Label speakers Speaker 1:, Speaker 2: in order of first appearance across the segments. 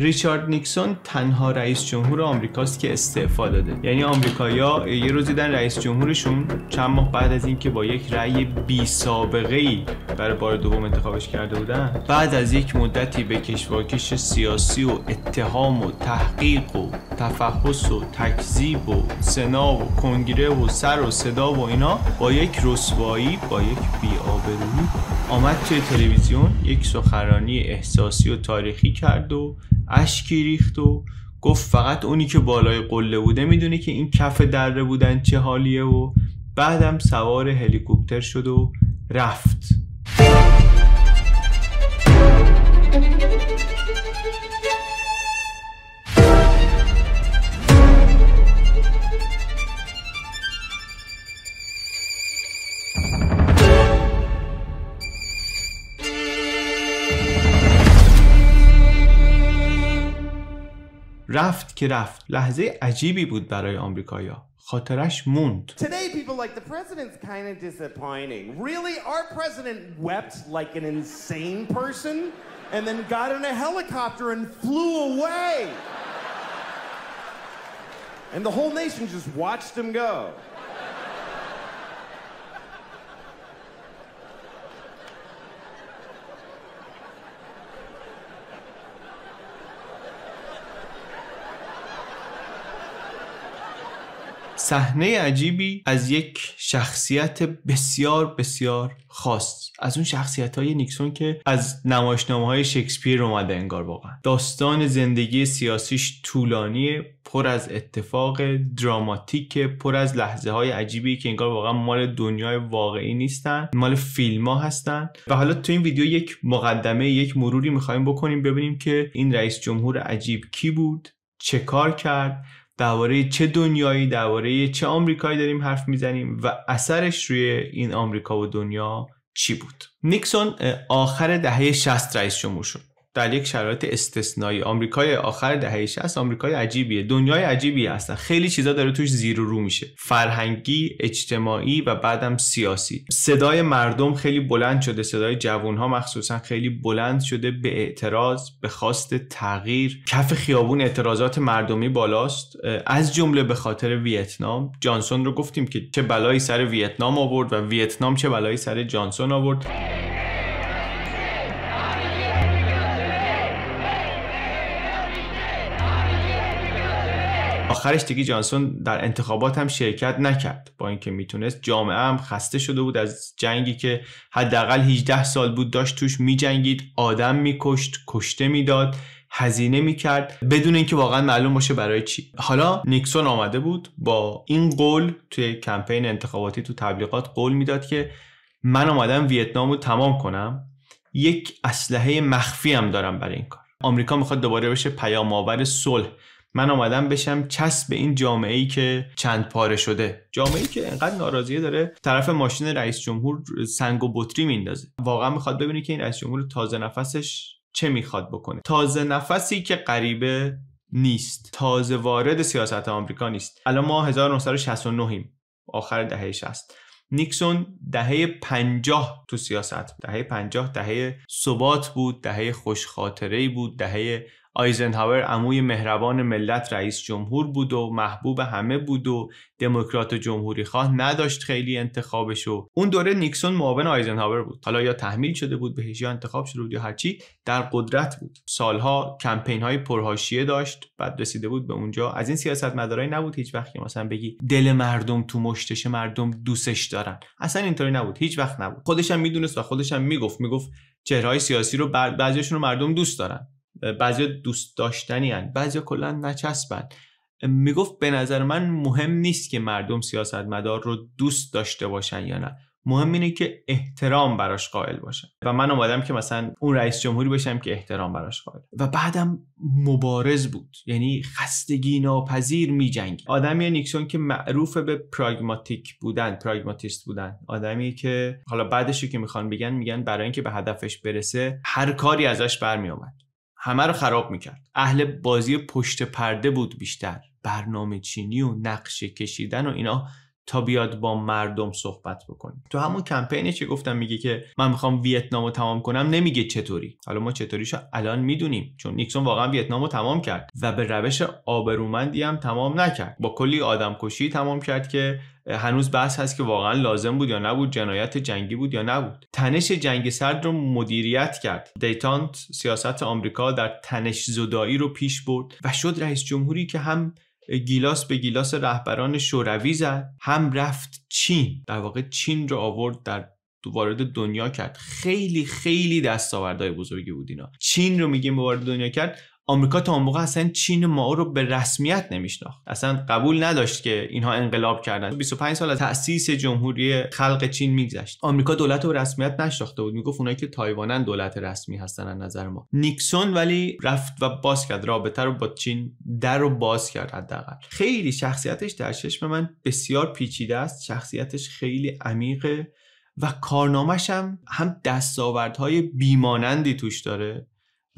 Speaker 1: ریچارد نیکسون تنها رئیس جمهور آمریکاست که استعفا داده یعنی آمریکایا یه روزی دیدن رئیس جمهورشون چند ماه بعد از اینکه با یک رأی بی سابقه ای برای بار دوم انتخابش کرده بودن بعد از یک مدتی به کشواکش سیاسی و اتهام و تحقیق و تفحص و تکذیب و سنا و کنگره و سر و صدا و اینا با یک رسوایی با یک بی‌آبرویی آمد توی تلویزیون یک سخنرانی احساسی و تاریخی کرد و اشکی ریخت و گفت فقط اونی که بالای قله بوده میدونه که این کف دره بودن چه حالیه و بعدم سوار هلیکوپتر شد و رفت رفت که رفت لحظه عجیبی بود برای آمریکایا خاطرش موند Today people like the president's kind of disappointing. Really our president wept like an insane person and then got in a helicopter and flew away. And the whole nation just watched him go. صحنه عجیبی از یک شخصیت بسیار بسیار خاص از اون شخصیت های نیکسون که از نمایشنامه های شکسپیر اومده انگار واقعا داستان زندگی سیاسیش طولانیه پر از اتفاق دراماتیک پر از لحظه های عجیبی که انگار واقعا مال دنیای واقعی نیستن مال فیلم ها هستن و حالا تو این ویدیو یک مقدمه یک مروری میخوایم بکنیم ببینیم که این رئیس جمهور عجیب کی بود چه کار کرد درباره چه دنیایی درباره چه آمریکایی داریم حرف میزنیم و اثرش روی این آمریکا و دنیا چی بود نیکسون آخر دهه 60 رئیس جمهور شد در یک شرایط استثنایی آمریکای آخر دهه 60 آمریکای عجیبیه دنیای عجیبی هستن خیلی چیزا داره توش زیر و رو میشه فرهنگی اجتماعی و بعدم سیاسی صدای مردم خیلی بلند شده صدای ها مخصوصا خیلی بلند شده به اعتراض به خواست تغییر کف خیابون اعتراضات مردمی بالاست از جمله به خاطر ویتنام جانسون رو گفتیم که چه بلایی سر ویتنام آورد و ویتنام چه بلایی سر جانسون آورد آخرش دیگه جانسون در انتخابات هم شرکت نکرد با اینکه میتونست جامعه هم خسته شده بود از جنگی که حداقل 18 سال بود داشت توش میجنگید آدم میکشت کشته میداد هزینه میکرد بدون اینکه واقعا معلوم باشه برای چی حالا نیکسون آمده بود با این قول توی کمپین انتخاباتی تو تبلیغات قول میداد که من آمدم ویتنام رو تمام کنم یک اسلحه مخفی هم دارم برای این کار آمریکا میخواد دوباره بشه آور صلح من آمدم بشم چسب این جامعه ای که چند پاره شده جامعه ای که انقدر ناراضیه داره طرف ماشین رئیس جمهور سنگ و بطری میندازه واقعا میخواد ببینی که این رئیس جمهور تازه نفسش چه میخواد بکنه تازه نفسی که غریبه نیست تازه وارد سیاست آمریکا نیست الان ما 1969 ایم آخر دهه 60 نیکسون دهه 50 تو سیاست دهه 50 دهه ثبات بود دهه خوش خاطره بود دهه آیزنهاور عموی مهربان ملت رئیس جمهور بود و محبوب همه بود و دموکرات و جمهوری خواه نداشت خیلی انتخابش و اون دوره نیکسون معاون آیزنهاور بود حالا یا تحمیل شده بود بهش یا انتخاب شده بود یا هرچی در قدرت بود سالها کمپین های پرهاشیه داشت بعد رسیده بود به اونجا از این سیاست مدارای نبود هیچ وقت که مثلا بگی دل مردم تو مشتش مردم دوستش دارن اصلا اینطوری نبود هیچ وقت نبود خودش میدونست و خودش هم میگفت میگفت چهرهای سیاسی رو بعضیشون مردم دوست دارن بعضی دوست داشتنی هن ها کلا نچسبن میگفت به نظر من مهم نیست که مردم سیاستمدار رو دوست داشته باشن یا نه مهم اینه که احترام براش قائل باشن و من اومدم که مثلا اون رئیس جمهوری باشم که احترام براش قائل و بعدم مبارز بود یعنی خستگی ناپذیر می جنگ آدمی نیکسون که معروف به پراگماتیک بودن پراگماتیست بودن آدمی که حالا بعدش که میخوان بگن میگن برای اینکه به هدفش برسه هر کاری ازش برمی همه رو خراب میکرد اهل بازی پشت پرده بود بیشتر برنامه چینی و نقشه کشیدن و اینا تا بیاد با مردم صحبت بکنه تو همون کمپینی که گفتم میگه که من میخوام ویتنامو تمام کنم نمیگه چطوری حالا ما چطوریشو الان میدونیم چون نیکسون واقعا ویتنامو تمام کرد و به روش آبرومندی هم تمام نکرد با کلی آدم کشی تمام کرد که هنوز بحث هست که واقعا لازم بود یا نبود جنایت جنگی بود یا نبود تنش جنگ سرد رو مدیریت کرد دیتانت سیاست آمریکا در تنش زدایی رو پیش برد و شد رئیس جمهوری که هم گیلاس به گیلاس رهبران شوروی زد هم رفت چین در واقع چین رو آورد در وارد دنیا کرد خیلی خیلی دستاوردهای بزرگی بود اینا چین رو میگیم وارد دنیا کرد آمریکا تا اون موقع اصلا چین ما رو به رسمیت نمیشناخت اصلا قبول نداشت که اینها انقلاب کردن 25 سال از تاسیس جمهوری خلق چین میگذشت آمریکا دولت رو رسمیت نشناخته بود میگفت اونایی که تایوانن دولت رسمی هستن از نظر ما نیکسون ولی رفت و باز کرد رابطه رو با چین در رو باز کرد حداقل خیلی شخصیتش در چشم من بسیار پیچیده است شخصیتش خیلی عمیقه و کارنامهش هم هم دستاوردهای بیمانندی توش داره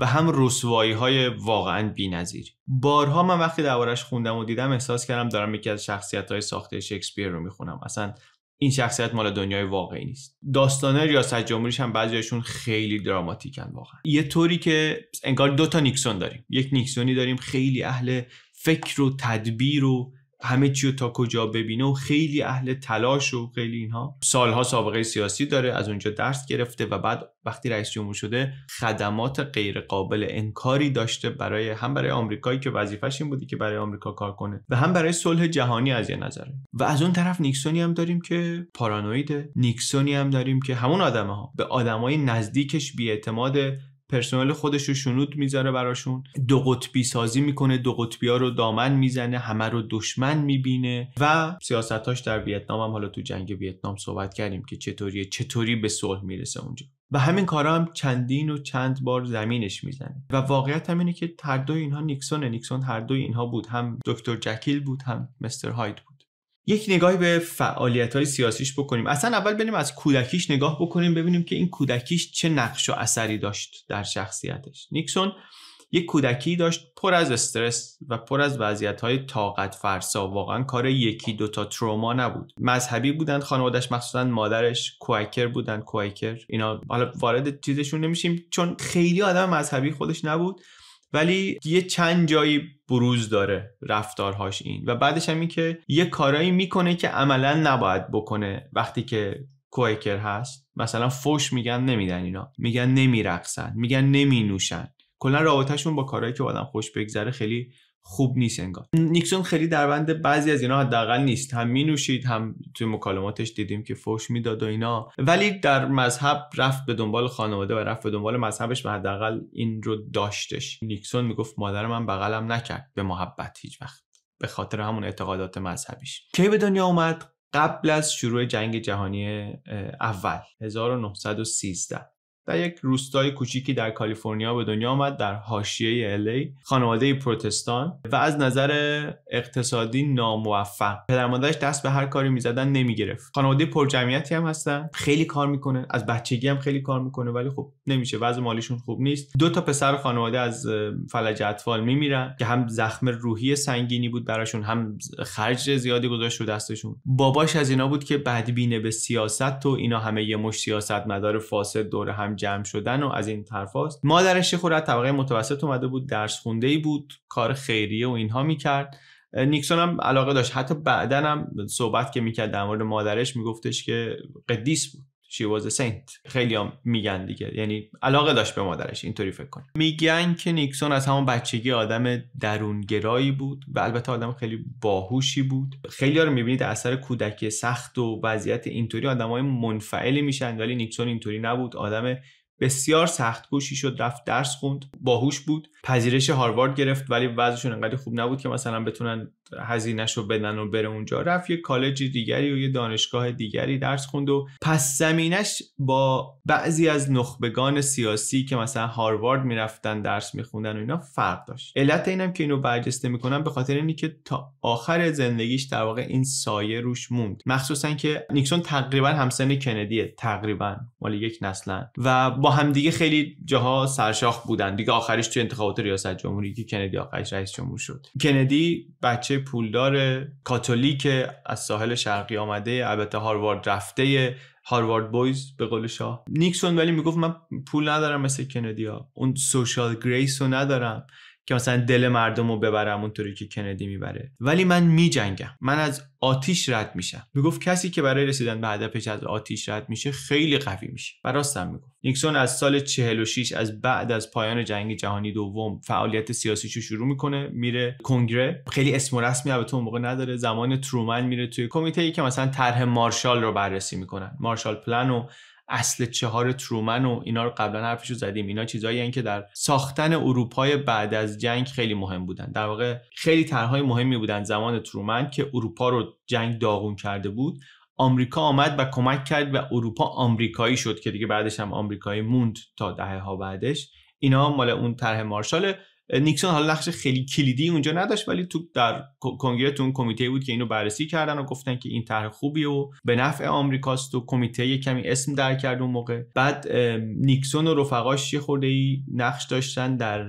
Speaker 1: و هم رسوایی های واقعا بی‌نظیر بارها من وقتی دوارش خوندم و دیدم احساس کردم دارم یکی از شخصیت های ساخته شکسپیر رو میخونم اصلا این شخصیت مال دنیای واقعی نیست داستان ریاست جمهوریش هم بعضیشون خیلی دراماتیکن واقعا یه طوری که انگار دو تا نیکسون داریم یک نیکسونی داریم خیلی اهل فکر و تدبیر و همه چی تا کجا ببینه و خیلی اهل تلاش و خیلی اینها سالها سابقه سیاسی داره از اونجا درس گرفته و بعد وقتی رئیس جمهور شده خدمات غیر قابل انکاری داشته برای هم برای آمریکایی که وظیفهش این بودی که برای آمریکا کار کنه و هم برای صلح جهانی از یه نظره و از اون طرف نیکسونی هم داریم که پارانویده نیکسونی هم داریم که همون آدمه ها به آدمای نزدیکش بیاعتماده پرسنل خودش رو شنود میذاره براشون دو قطبی سازی میکنه دو قطبی ها رو دامن میزنه همه رو دشمن میبینه و سیاستاش در ویتنام هم حالا تو جنگ ویتنام صحبت کردیم که چطوری چطوری به صلح میرسه اونجا و همین کارا هم چندین و چند بار زمینش میزنه و واقعیت هم اینه که هر دو اینها نیکسونه نیکسون هر دوی اینها بود هم دکتر جکیل بود هم مستر هاید بود یک نگاهی به فعالیت های سیاسیش بکنیم اصلا اول بریم از کودکیش نگاه بکنیم ببینیم که این کودکیش چه نقش و اثری داشت در شخصیتش نیکسون یک کودکی داشت پر از استرس و پر از وضعیت های طاقت فرسا واقعا کار یکی دوتا تروما نبود مذهبی بودند خانوادش مخصوصا مادرش کوایکر بودن کوایکر اینا حالا وارد چیزشون نمیشیم چون خیلی آدم مذهبی خودش نبود ولی یه چند جایی بروز داره رفتارهاش این و بعدش هم این که یه کارایی میکنه که عملا نباید بکنه وقتی که کویکر هست مثلا فوش میگن نمیدن اینا میگن نمیرقصن میگن نمینوشن کلا رابطهشون با کارهایی که آدم خوش بگذره خیلی خوب نیست انگار نیکسون خیلی در بند بعضی از اینا حداقل نیست هم می نوشید هم توی مکالماتش دیدیم که فوش میداد و اینا ولی در مذهب رفت به دنبال خانواده و رفت به دنبال مذهبش و حداقل این رو داشتش نیکسون میگفت مادر من بغلم نکرد به محبت هیچ وقت به خاطر همون اعتقادات مذهبیش کی به دنیا اومد قبل از شروع جنگ جهانی اول 1913 در یک روستای کوچیکی در کالیفرنیا به دنیا آمد در حاشیه الی خانواده پروتستان و از نظر اقتصادی ناموفق پدر مادرش دست به هر کاری میزدن نمیگرفت خانواده پرجمعیتی هم هستن خیلی کار میکنه از بچگی هم خیلی کار میکنه ولی خب نمیشه وضع مالیشون خوب نیست دو تا پسر خانواده از فلج اطفال میمیرن که هم زخم روحی سنگینی بود براشون هم خرج زیادی گذاشت رو دستشون باباش از اینا بود که بدبینه به سیاست تو اینا همه یه مش سیاستمدار فاسد دور هم هم جمع شدن و از این طرف مادرش خود از طبقه متوسط اومده بود درس خونده ای بود کار خیریه و اینها میکرد نیکسون هم علاقه داشت حتی بعدا هم صحبت که میکرد در مورد مادرش میگفتش که قدیس بود she was a خیلی هم میگن دیگه یعنی علاقه داشت به مادرش اینطوری فکر کن میگن که نیکسون از همون بچگی آدم درونگرایی بود و البته آدم خیلی باهوشی بود خیلی ها رو میبینید اثر کودکی سخت و وضعیت اینطوری آدمای منفعلی میشن ولی نیکسون اینطوری نبود آدم بسیار سخت شد رفت درس خوند باهوش بود پذیرش هاروارد گرفت ولی وضعشون انقدر خوب نبود که مثلا بتونن هزینهش رو بدن و بره اونجا رفت یه کالج دیگری و یه دانشگاه دیگری درس خوند و پس زمینش با بعضی از نخبگان سیاسی که مثلا هاروارد میرفتن درس میخوندن و اینا فرق داشت علت اینم که اینو برجسته میکنم به خاطر اینی که تا آخر زندگیش در واقع این سایه روش موند مخصوصا که نیکسون تقریبا همسن کندیه تقریبا مال یک نسلن و با همدیگه خیلی جاها سرشاخ بودن دیگه آخرش تو انتخابات ریاست جمهوری که کندی آخرش رئیس جمهور شد کندی بچه پولدار کاتولیک از ساحل شرقی آمده البته هاروارد رفته هاروارد بویز به قول شاه نیکسون ولی میگفت من پول ندارم مثل کندی ها اون سوشال گریس رو ندارم که مثلا دل مردم رو ببرم اونطوری که کندی میبره ولی من میجنگم من از آتیش رد میشم میگفت کسی که برای رسیدن به هدفش از آتیش رد میشه خیلی قوی میشه و راستم میگفت نیکسون از سال 46 از بعد از پایان جنگ جهانی دوم فعالیت سیاسیشو شروع میکنه میره کنگره خیلی اسم و رسمی البته اون موقع نداره زمان ترومن میره توی کمیته ای که مثلا طرح مارشال رو بررسی میکنن مارشال پلن اصل چهار ترومن و اینا رو قبلا حرفشو زدیم اینا چیزایی هن که در ساختن اروپای بعد از جنگ خیلی مهم بودن در واقع خیلی طرحهای مهمی بودن زمان ترومن که اروپا رو جنگ داغون کرده بود آمریکا آمد و کمک کرد و اروپا آمریکایی شد که دیگه بعدش هم آمریکایی موند تا دهه ها بعدش اینا مال اون طرح مارشاله نیکسون حالا نقش خیلی کلیدی اونجا نداشت ولی تو در کنگره تو اون کمیته بود که اینو بررسی کردن و گفتن که این طرح خوبیه و به نفع آمریکاست و کمیته کمی اسم در کرد اون موقع بعد نیکسون و رفقاش یه خورده ای نقش داشتن در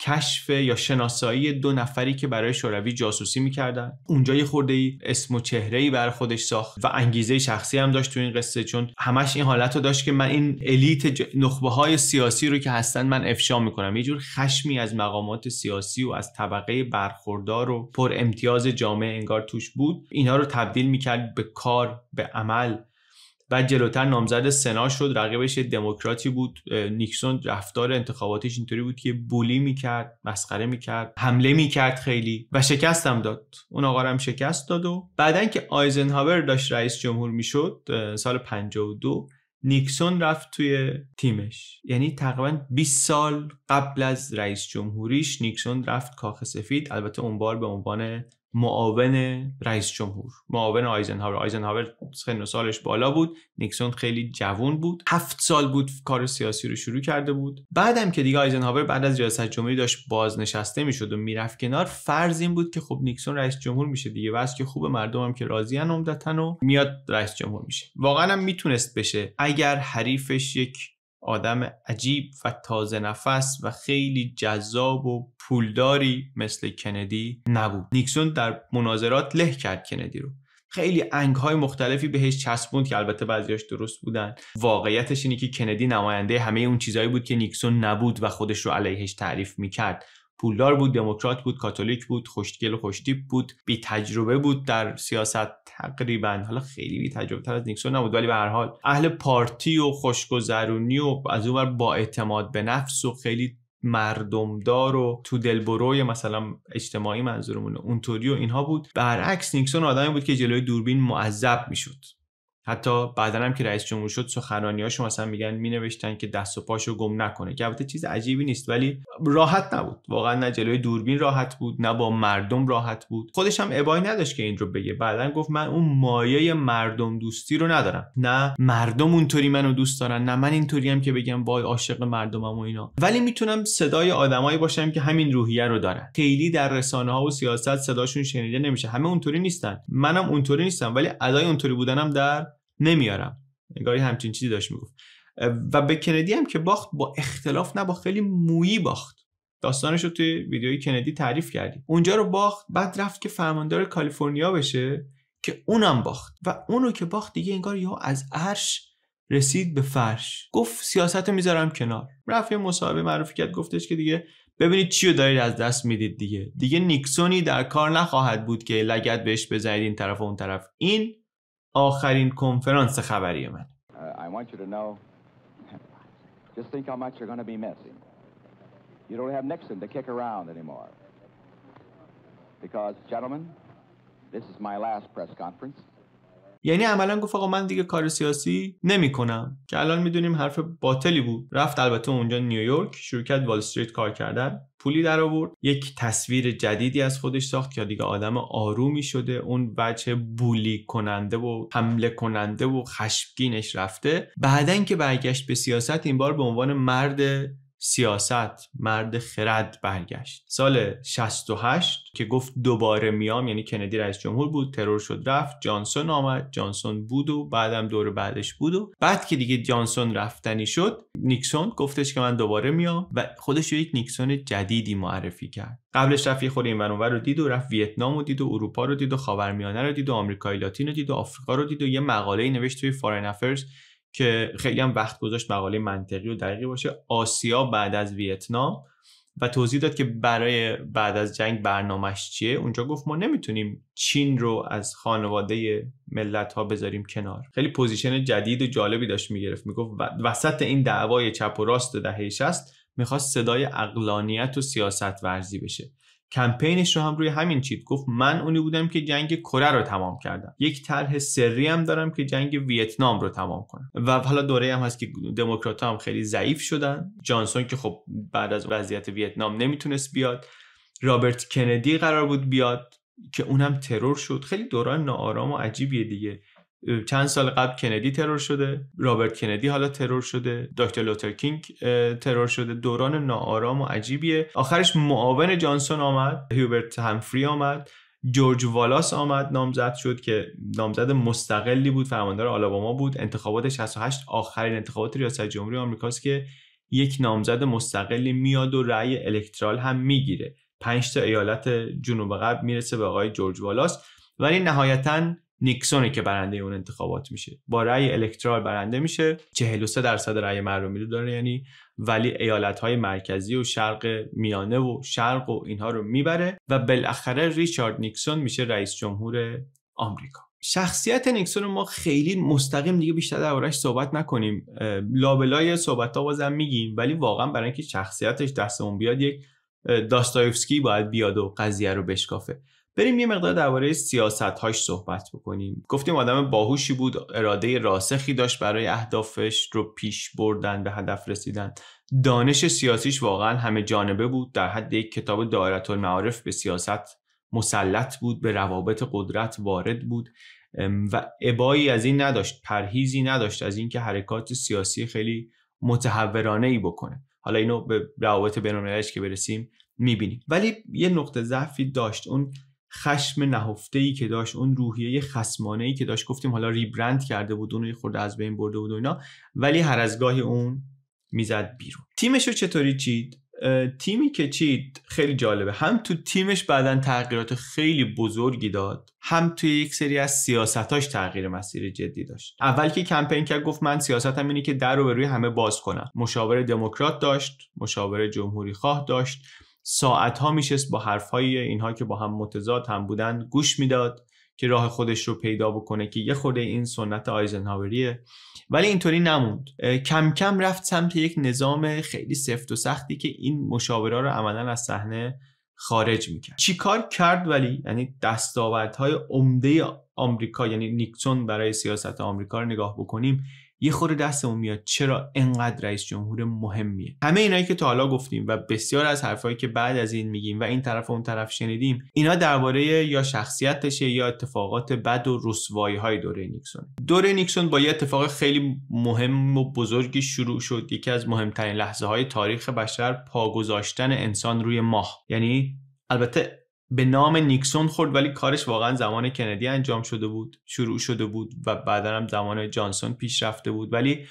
Speaker 1: کشف یا شناسایی دو نفری که برای شوروی جاسوسی میکردن اونجا یه خورده ای اسم و چهره ای بر خودش ساخت و انگیزه شخصی هم داشت تو این قصه چون همش این حالت رو داشت که من این الیت نخبه های سیاسی رو که هستن من افشا میکنم یه جور خشمی از مقام مقامات سیاسی و از طبقه برخوردار و پر امتیاز جامعه انگار توش بود اینها رو تبدیل میکرد به کار به عمل بعد جلوتر نامزد سنا شد رقیبش دموکراتی بود نیکسون رفتار انتخاباتش اینطوری بود که بولی میکرد مسخره میکرد حمله میکرد خیلی و شکستم داد اون آقا هم شکست داد و بعدن که آیزنهاور داشت رئیس جمهور میشد سال 52 نیکسون رفت توی تیمش یعنی تقریبا 20 سال قبل از رئیس جمهوریش نیکسون رفت کاخ سفید البته اون بار به عنوان معاون رئیس جمهور معاون آیزنهاور آیزنهاور سن و سالش بالا بود نیکسون خیلی جوون بود هفت سال بود کار سیاسی رو شروع کرده بود بعدم که دیگه آیزنهاور بعد از ریاست جمهوری داشت بازنشسته میشد و میرفت کنار فرض این بود که خب نیکسون رئیس جمهور میشه دیگه واسه که خوب مردمم که راضیان عمدتا و میاد رئیس جمهور میشه واقعا هم میتونست بشه اگر حریفش یک آدم عجیب و تازه نفس و خیلی جذاب و پولداری مثل کندی نبود نیکسون در مناظرات له کرد کندی رو خیلی های مختلفی بهش چسبوند که البته بعضیاش درست بودن واقعیتش اینه که کندی نماینده همه اون چیزهایی بود که نیکسون نبود و خودش رو علیهش تعریف میکرد پولدار بود دموکرات بود کاتولیک بود خوشگل خوشتیپ بود بی تجربه بود در سیاست تقریبا حالا خیلی بی تجربه تر از نیکسون نبود ولی به هر حال اهل پارتی و خوشگذرونی و از اونور با اعتماد به نفس و خیلی مردمدار و تو دلبروی مثلا اجتماعی منظورمونه اونطوری و اینها بود برعکس نیکسون آدمی بود که جلوی دوربین معذب میشد حتی بعدا هم که رئیس جمهور شد سخنرانیاشو مثلا میگن مینوشتن که دست و پاشو گم نکنه که البته چیز عجیبی نیست ولی راحت نبود واقعا نه جلوی دوربین راحت بود نه با مردم راحت بود خودش هم ابایی نداشت که این رو بگه بعدا گفت من اون مایه مردم دوستی رو ندارم نه مردم اونطوری منو دوست دارن نه من اینطوری هم که بگم وای عاشق مردمم و اینا ولی میتونم صدای آدمایی باشم که همین روحیه رو دارن خیلی در رسانه ها و سیاست صداشون شنیده نمیشه همه اونطوری نیستن منم اونطوری نیستم ولی ادای اونطوری بودنم در نمیارم نگاهی همچین چیزی داشت میگفت و به کندی هم که باخت با اختلاف نه با خیلی مویی باخت داستانش رو توی ویدیوی کندی تعریف کردی. اونجا رو باخت بعد رفت که فرماندار کالیفرنیا بشه که اونم باخت و اونو که باخت دیگه انگار یا از عرش رسید به فرش گفت سیاست میذارم کنار رفت یه مصاحبه معروف کرد گفتش که دیگه ببینید چی رو دارید از دست میدید دیگه دیگه نیکسونی در کار نخواهد بود که لگت بهش بزنید این طرف و اون طرف این I want you to know just think how much you're going to be missing. You don't have Nixon to kick around anymore. because gentlemen, this is my last press conference. یعنی عملا گفت آقا من دیگه کار سیاسی نمیکنم که الان میدونیم حرف باطلی بود رفت البته اونجا نیویورک شرکت وال استریت کار کردن پولی در آورد یک تصویر جدیدی از خودش ساخت که دیگه آدم آرومی شده اون بچه بولی کننده و حمله کننده و خشمگینش رفته بعدن که برگشت به سیاست این بار به عنوان مرد سیاست مرد خرد برگشت سال 68 که گفت دوباره میام یعنی کندی رئیس جمهور بود ترور شد رفت جانسون آمد جانسون بود و بعدم دور بعدش بود و بعد که دیگه جانسون رفتنی شد نیکسون گفتش که من دوباره میام و خودش یک نیکسون جدیدی معرفی کرد قبلش رفت یه خود این ونوور رو دید و رفت ویتنام رو دید و اروپا رو دید و خاورمیانه رو دید و آمریکای لاتین رو دید و آفریقا رو دید و یه مقاله ای نوشت توی فارن افرز که خیلی هم وقت گذاشت مقاله منطقی و دقیقی باشه آسیا بعد از ویتنام و توضیح داد که برای بعد از جنگ برنامهش چیه اونجا گفت ما نمیتونیم چین رو از خانواده ملت ها بذاریم کنار خیلی پوزیشن جدید و جالبی داشت میگرفت میگفت وسط این دعوای چپ و راست دهه 60 میخواست صدای اقلانیت و سیاست ورزی بشه کمپینش رو هم روی همین چیت گفت من اونی بودم که جنگ کره رو تمام کردم یک طرح سری هم دارم که جنگ ویتنام رو تمام کنم و حالا دوره هم هست که دموکرات هم خیلی ضعیف شدن جانسون که خب بعد از وضعیت ویتنام نمیتونست بیاد رابرت کندی قرار بود بیاد که اونم ترور شد خیلی دوران ناآرام و عجیبیه دیگه چند سال قبل کندی ترور شده رابرت کندی حالا ترور شده دکتر لوتر کینگ ترور شده دوران ناآرام و عجیبیه آخرش معاون جانسون آمد هیوبرت همفری آمد جورج والاس آمد نامزد شد که نامزد مستقلی بود فرماندار آلاباما بود انتخابات 68 آخرین انتخابات ریاست جمهوری آمریکاست که یک نامزد مستقلی میاد و رأی الکترال هم میگیره پنج تا ایالت جنوب غرب میرسه به آقای جورج والاس ولی نهایتاً نیکسونه که برنده اون انتخابات میشه با رأی الکترال برنده میشه 43 درصد رأی مردمی رو داره یعنی ولی ایالت های مرکزی و شرق میانه و شرق و اینها رو میبره و بالاخره ریچارد نیکسون میشه رئیس جمهور آمریکا شخصیت نیکسون رو ما خیلی مستقیم دیگه بیشتر دربارش صحبت نکنیم لابلای صحبت ها بازم میگیم ولی واقعا برای اینکه شخصیتش دستمون بیاد یک داستایوفسکی باید بیاد و قضیه رو بشکافه بریم یه مقدار درباره سیاست هاش صحبت بکنیم گفتیم آدم باهوشی بود اراده راسخی داشت برای اهدافش رو پیش بردن به هدف رسیدن دانش سیاسیش واقعا همه جانبه بود در حد یک کتاب دایره المعارف به سیاست مسلط بود به روابط قدرت وارد بود و ابایی از این نداشت پرهیزی نداشت از اینکه حرکات سیاسی خیلی متحورانه ای بکنه حالا اینو به روابط بین‌المللیش که برسیم میبینیم ولی یه نقطه ضعفی داشت اون خشم نهفته ای که داشت اون روحیه خسمانه ای که داشت گفتیم حالا ریبرند کرده بود اون خورده از بین برده بود و اینا ولی هر از گاهی اون میزد بیرون تیمش رو چطوری چید تیمی که چید خیلی جالبه هم تو تیمش بعدا تغییرات خیلی بزرگی داد هم توی یک سری از سیاستاش تغییر مسیر جدی داشت اول که کمپین کرد گفت من سیاستم اینه که در رو به روی همه باز کنم مشاور دموکرات داشت مشاور جمهوری خواه داشت ها میشست با حرفهای اینها که با هم متضاد هم بودن گوش میداد که راه خودش رو پیدا بکنه که یه خورده این سنت آیزنهاوریه ولی اینطوری نموند کم کم رفت سمت یک نظام خیلی سفت و سختی که این مشاوره رو عملا از صحنه خارج میکرد چیکار کرد ولی یعنی دستاوردهای عمده آمریکا یعنی نیکسون برای سیاست آمریکا رو نگاه بکنیم یه خورده دستمون میاد چرا انقدر رئیس جمهور مهمیه همه اینایی که تا حالا گفتیم و بسیار از حرفایی که بعد از این میگیم و این طرف و اون طرف شنیدیم اینا درباره یا شخصیتشه یا اتفاقات بد و رسوایی های دوره نیکسون دوره نیکسون با یه اتفاق خیلی مهم و بزرگی شروع شد یکی از مهمترین لحظه های تاریخ بشر پاگذاشتن انسان روی ماه یعنی البته به نام نیکسون خورد ولی کارش واقعا زمان کندی انجام شده بود شروع شده بود و بعدا هم زمان جانسون پیش رفته بود ولی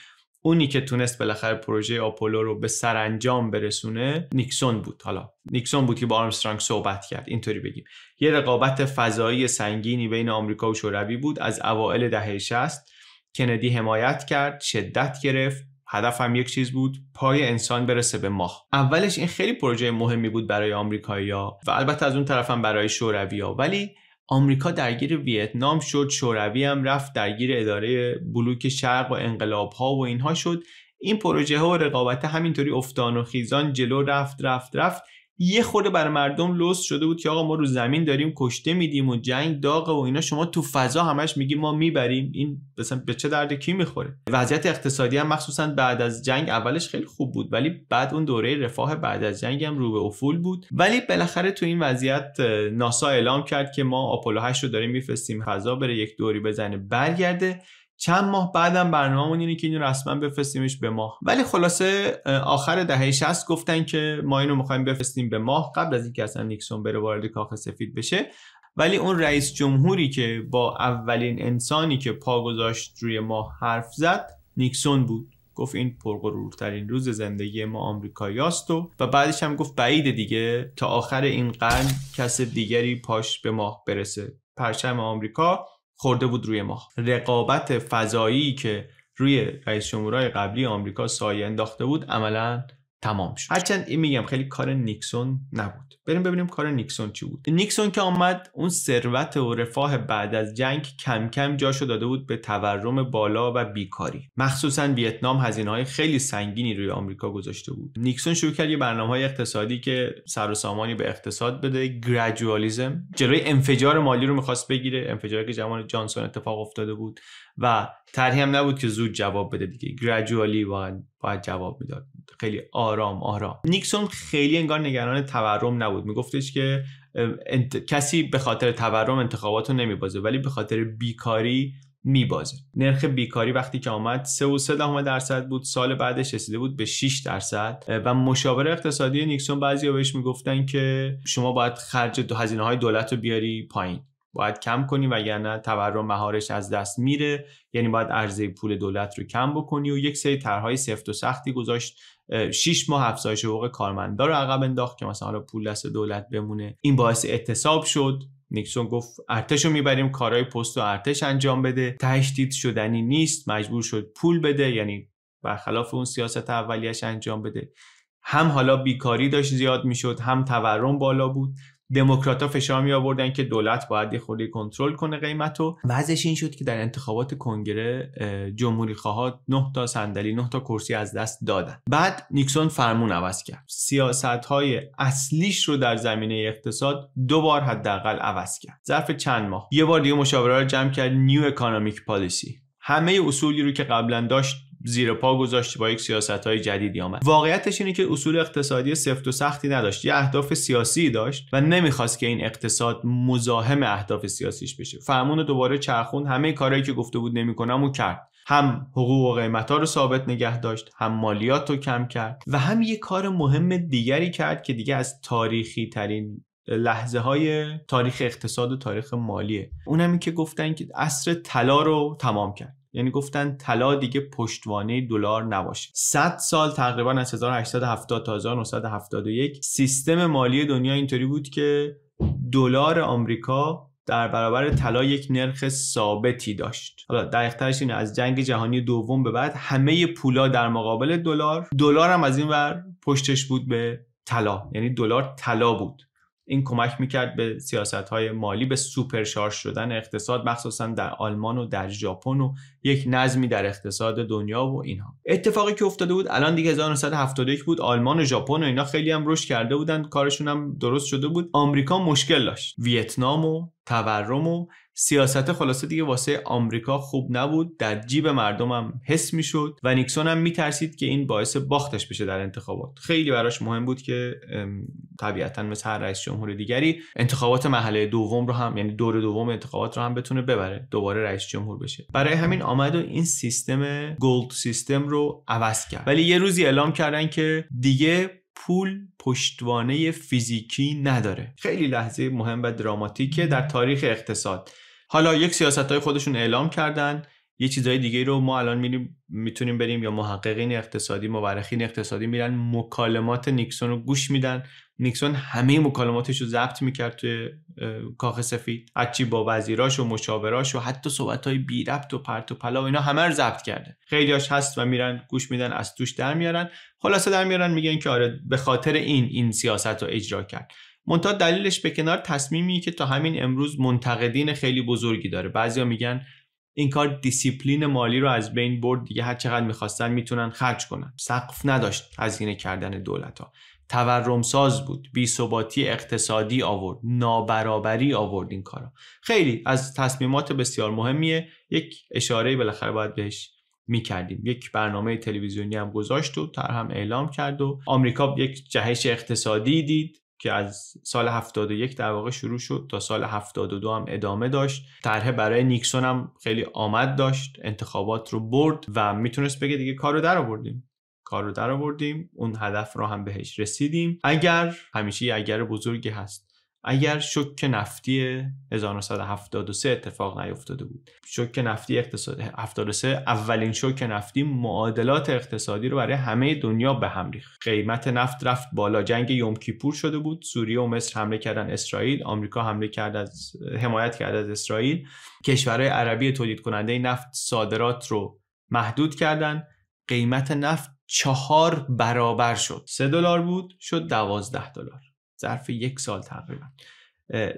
Speaker 1: اونی که تونست بالاخره پروژه آپولو رو به سرانجام برسونه نیکسون بود حالا نیکسون بود که با آرمسترانگ صحبت کرد اینطوری بگیم یه رقابت فضایی سنگینی بین آمریکا و شوروی بود از اوایل دهه 60 کندی حمایت کرد شدت گرفت هدفم یک چیز بود پای انسان برسه به ماه اولش این خیلی پروژه مهمی بود برای آمریکایی‌ها و البته از اون طرفم برای ها ولی آمریکا درگیر ویتنام شد شوروی هم رفت درگیر اداره بلوک شرق و انقلاب ها و اینها شد این پروژه ها و رقابت همینطوری افتان و خیزان جلو رفت رفت رفت یه خورده برای مردم لوس شده بود که آقا ما رو زمین داریم کشته میدیم و جنگ داغ و اینا شما تو فضا همش میگی ما میبریم این مثلا به چه درد کی میخوره وضعیت اقتصادی هم مخصوصا بعد از جنگ اولش خیلی خوب بود ولی بعد اون دوره رفاه بعد از جنگ هم رو به افول بود ولی بالاخره تو این وضعیت ناسا اعلام کرد که ما آپولو 8 رو داریم میفرستیم فضا بره یک دوری بزنه برگرده چند ماه بعدم برنامه‌مون اینه که اینو رسما بفرستیمش به ماه ولی خلاصه آخر دهه 60 گفتن که ما اینو میخوایم بفرستیم به ماه قبل از اینکه اصلا نیکسون بره وارد کاخ سفید بشه ولی اون رئیس جمهوری که با اولین انسانی که پا گذاشت روی ماه حرف زد نیکسون بود گفت این پرغرورترین روز زندگی ما آمریکاییاست و و بعدش هم گفت بعید دیگه تا آخر این قرن کس دیگری پاش به ماه برسه پرچم آمریکا خورده بود روی ما رقابت فضایی که روی رئیس جمهورهای قبلی آمریکا سایه انداخته بود عملا تمام شد هرچند این میگم خیلی کار نیکسون نبود بریم ببینیم کار نیکسون چی بود نیکسون که آمد اون ثروت و رفاه بعد از جنگ کم کم جاشو داده بود به تورم بالا و بیکاری مخصوصا ویتنام هزینه های خیلی سنگینی روی آمریکا گذاشته بود نیکسون شروع کرد یه برنامه های اقتصادی که سر و سامانی به اقتصاد بده گرادوالیسم جلوی انفجار مالی رو میخواست بگیره انفجاری که زمان جانسون اتفاق افتاده بود و طرحی هم نبود که زود جواب بده دیگه گرجوالی باید, جواب میداد خیلی آرام آرام نیکسون خیلی انگار نگران تورم نبود میگفتش که کسی به خاطر تورم انتخابات رو نمیبازه ولی به خاطر بیکاری میبازه نرخ بیکاری وقتی که آمد 3 و 3 درصد بود سال بعدش رسیده بود به 6 درصد و مشاور اقتصادی نیکسون بعضی بهش میگفتن که شما باید خرج دو هزینه های دولت رو بیاری پایین باید کم کنی وگرنه تورم مهارش از دست میره یعنی باید عرضه پول دولت رو کم بکنی و یک سری طرحهای سفت و سختی گذاشت 6 ماه افزایش حقوق کارمندا رو عقب انداخت که مثلا حالا پول دست دولت بمونه این باعث اعتصاب شد نیکسون گفت ارتش رو میبریم کارهای پست و ارتش انجام بده تشدید شدنی نیست مجبور شد پول بده یعنی برخلاف اون سیاست اولیش انجام بده هم حالا بیکاری داشت زیاد میشد هم تورم بالا بود دموکرات ها فشار می آوردن که دولت باید یه خورده کنترل کنه قیمت رو وضعش این شد که در انتخابات کنگره جمهوری خواها 9 تا صندلی 9 تا کرسی از دست دادن بعد نیکسون فرمون عوض کرد سیاست های اصلیش رو در زمینه اقتصاد دو بار حداقل عوض کرد ظرف چند ماه یه بار دیگه مشاوره رو جمع کرد نیو اکانومیک پالیسی همه اصولی رو که قبلا داشت زیر پا گذاشت با یک سیاست های جدیدی آمد واقعیتش اینه که اصول اقتصادی سفت و سختی نداشت یه اهداف سیاسی داشت و نمیخواست که این اقتصاد مزاحم اهداف سیاسیش بشه فرمون دوباره چرخون همه کارهایی که گفته بود نمیکنم و کرد هم حقوق و قیمت ها رو ثابت نگه داشت هم مالیات رو کم کرد و هم یه کار مهم دیگری کرد که دیگه از تاریخی ترین لحظه های تاریخ اقتصاد و تاریخ مالیه اونم این که گفتن که اصر طلا رو تمام کرد یعنی گفتن طلا دیگه پشتوانه دلار نباشه 100 سال تقریبا از 1870 تا 1971 سیستم مالی دنیا اینطوری بود که دلار آمریکا در برابر طلا یک نرخ ثابتی داشت حالا دقیقترش اینه از جنگ جهانی دوم به بعد همه پولا در مقابل دلار دلار هم از این ور پشتش بود به طلا یعنی دلار طلا بود این کمک میکرد به سیاست های مالی به سوپرشارژ شدن اقتصاد مخصوصا در آلمان و در ژاپن و یک نظمی در اقتصاد دنیا و اینها اتفاقی که افتاده بود الان دیگه 1971 بود آلمان و ژاپن و اینا خیلی هم رشد کرده بودن کارشون هم درست شده بود آمریکا مشکل داشت ویتنام و تورم و سیاست خلاصه دیگه واسه آمریکا خوب نبود در جیب مردمم حس میشد و نیکسون هم میترسید که این باعث باختش بشه در انتخابات خیلی براش مهم بود که طبیعتا مثل هر رئیس جمهور دیگری انتخابات محله دوم رو هم یعنی دور دوم انتخابات رو هم بتونه ببره دوباره رئیس جمهور بشه برای همین آمد و این سیستم گلد سیستم رو عوض کرد ولی یه روزی اعلام کردن که دیگه پول پشتوانه فیزیکی نداره خیلی لحظه مهم و دراماتیکه در تاریخ اقتصاد حالا یک سیاست های خودشون اعلام کردن یه چیزای دیگه رو ما الان میریم میتونیم بریم یا محققین اقتصادی مورخین اقتصادی میرن مکالمات نیکسون رو گوش میدن نیکسون همه مکالماتش رو ضبط میکرد توی کاخ سفید هرچی با وزیراش و مشاوراش و حتی صحبت های بی ربط و پرت و پلا و اینا همه رو ضبط کرده خیلیاش هست و میرن گوش میدن از توش در میارن خلاصه در میارن میگن که آره به خاطر این این سیاست رو اجرا کرد منتها دلیلش به کنار تصمیمی که تا همین امروز منتقدین خیلی بزرگی داره بعضیا میگن این کار دیسیپلین مالی رو از بین برد دیگه هر چقدر میخواستن میتونن خرج کنن سقف نداشت هزینه کردن دولت ها تورمساز بود ثباتی اقتصادی آورد نابرابری آورد این کارا خیلی از تصمیمات بسیار مهمیه یک اشاره بالاخره باید بهش میکردیم یک برنامه تلویزیونی هم گذاشت و تر هم اعلام کرد و آمریکا یک جهش اقتصادی دید که از سال 71 در واقع شروع شد تا سال 72 هم ادامه داشت طرح برای نیکسون هم خیلی آمد داشت انتخابات رو برد و میتونست بگه دیگه کار رو در آوردیم کار رو در آوردیم اون هدف رو هم بهش رسیدیم اگر همیشه اگر بزرگی هست اگر شک نفتی 1973 اتفاق نیفتاده بود شک نفتی اقتصادی 73 اولین شک نفتی معادلات اقتصادی رو برای همه دنیا به هم ریخت قیمت نفت رفت بالا جنگ یوم کیپور شده بود سوریه و مصر حمله کردن اسرائیل آمریکا حمله کرد از حمایت کرد از اسرائیل کشورهای عربی تولید کننده نفت صادرات رو محدود کردن قیمت نفت چهار برابر شد سه دلار بود شد دوازده دلار ظرف یک سال تقریبا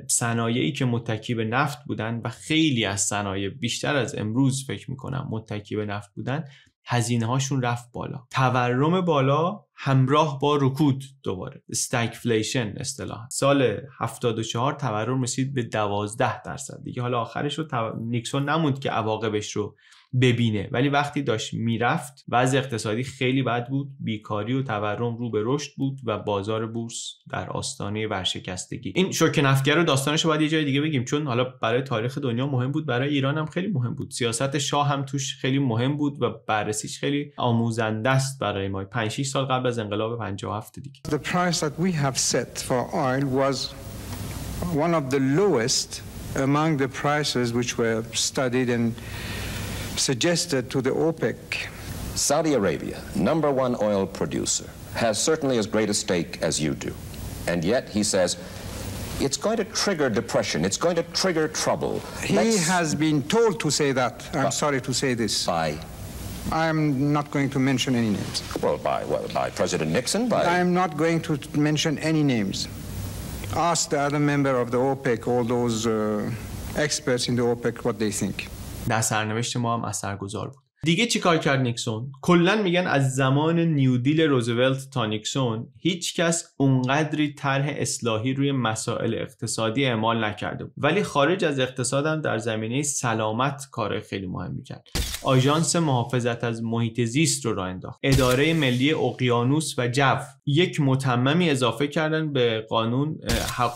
Speaker 1: صنایعی که متکی به نفت بودن و خیلی از صنایع بیشتر از امروز فکر میکنم متکی به نفت بودن هزینه هاشون رفت بالا تورم بالا همراه با رکود دوباره استگفلیشن اصطلاح سال 74 تورم رسید به 12 درصد دیگه حالا آخرش رو نیکسون نموند که عواقبش رو ببینه ولی وقتی داشت میرفت وضع اقتصادی خیلی بد بود بیکاری و تورم رو به رشد بود و بازار بورس در آستانه ورشکستگی این شوک نفتگر رو داستانش باید یه جای دیگه بگیم چون حالا برای تاریخ دنیا مهم بود برای ایران هم خیلی مهم بود سیاست شاه هم توش خیلی مهم بود و بررسیش خیلی آموزنده است برای ما 5 6 سال قبل از انقلاب 57 دیگه The price that we have set for oil was one of the lowest among the prices which were studied and suggested to the OPEC. Saudi Arabia, number one oil producer, has certainly as great a stake as you do. And yet, he says, it's going to trigger depression. It's going to trigger trouble. He Let's... has been told to say that. I'm by, sorry to say this. By? I'm not going to mention any names. Well, by well, by President Nixon. By I'm not going to mention any names. Ask the other member of the OPEC, all those uh, experts in the OPEC, what they think. در سرنوشت ما هم اثرگذار بود دیگه چیکار کرد نیکسون کلا میگن از زمان نیودیل روزولت تا نیکسون هیچ کس اونقدری طرح اصلاحی روی مسائل اقتصادی اعمال نکرده بود ولی خارج از اقتصادم در زمینه سلامت کار خیلی مهم میکرد آژانس محافظت از محیط زیست رو راه انداخت اداره ملی اقیانوس و جو یک متممی اضافه کردن به قانون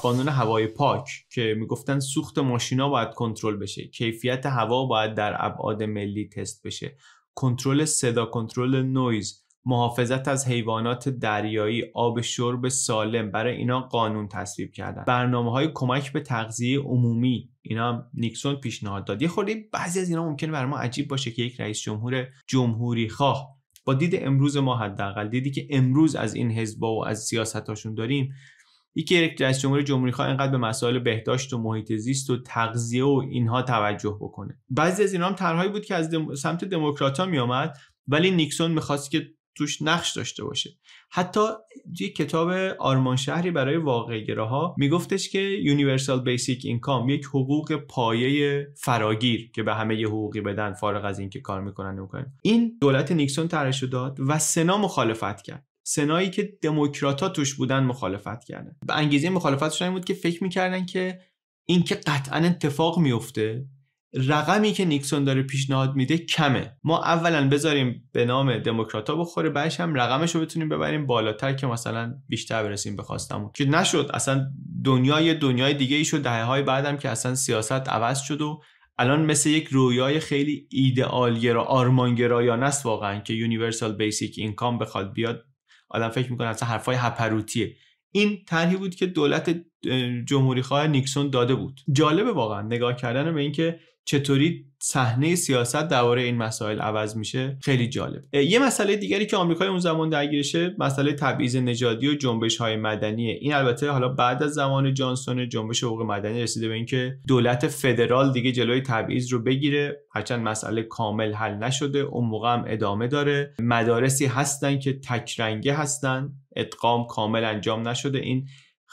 Speaker 1: قانون هوای پاک که میگفتن سوخت ماشینا باید کنترل بشه کیفیت هوا باید در ابعاد ملی تست بشه کنترل صدا کنترل نویز محافظت از حیوانات دریایی آب شرب سالم برای اینا قانون تصویب کردن برنامه های کمک به تغذیه عمومی اینا هم نیکسون پیشنهاد داد یه خورده بعضی از اینا ممکنه برای ما عجیب باشه که یک رئیس جمهور جمهوری خواه با دید امروز ما حداقل دیدی که امروز از این حزب و از سیاستاشون داریم یکی یک رئیس جمهور جمهوری خواه اینقدر به مسائل بهداشت و محیط زیست و تغذیه و اینها توجه بکنه بعضی از اینا هم بود که از سمت دموکرات ها می ولی نیکسون میخواست که توش نقش داشته باشه حتی کتاب آرمان شهری برای گراها میگفتش که یونیورسال بیسیک اینکام یک حقوق پایه فراگیر که به همه یه حقوقی بدن فارغ از اینکه کار میکنن نمیکنن این دولت نیکسون طرحش داد و سنا مخالفت کرد سنایی که دموکرات توش بودن مخالفت کردن به انگیزه مخالفتشون این بود که فکر میکردن که این قطعا اتفاق میفته رقمی که نیکسون داره پیشنهاد میده کمه ما اولا بذاریم به نام ها بخوره بعدش هم رقمش رو بتونیم ببریم بالاتر که مثلا بیشتر برسیم به که نشد اصلا دنیای دنیای دیگه ای شد دهه های بعدم که اصلا سیاست عوض شد و الان مثل یک رویای خیلی و یا نست واقعا که یونیورسال بیسیک اینکام بخواد بیاد آدم فکر میکنه اصلا حرفای هپروتیه این طرحی بود که دولت جمهوری خواه نیکسون داده بود جالبه واقعا نگاه کردن به اینکه چطوری صحنه سیاست درباره این مسائل عوض میشه خیلی جالب یه مسئله دیگری که آمریکای اون زمان درگیرشه مسئله تبعیض نژادی و جنبش های مدنیه این البته حالا بعد از زمان جانسون جنبش حقوق مدنی رسیده به اینکه دولت فدرال دیگه جلوی تبعیض رو بگیره هرچند مسئله کامل حل نشده اون موقع هم ادامه داره مدارسی هستن که تکرنگه هستن ادغام کامل انجام نشده این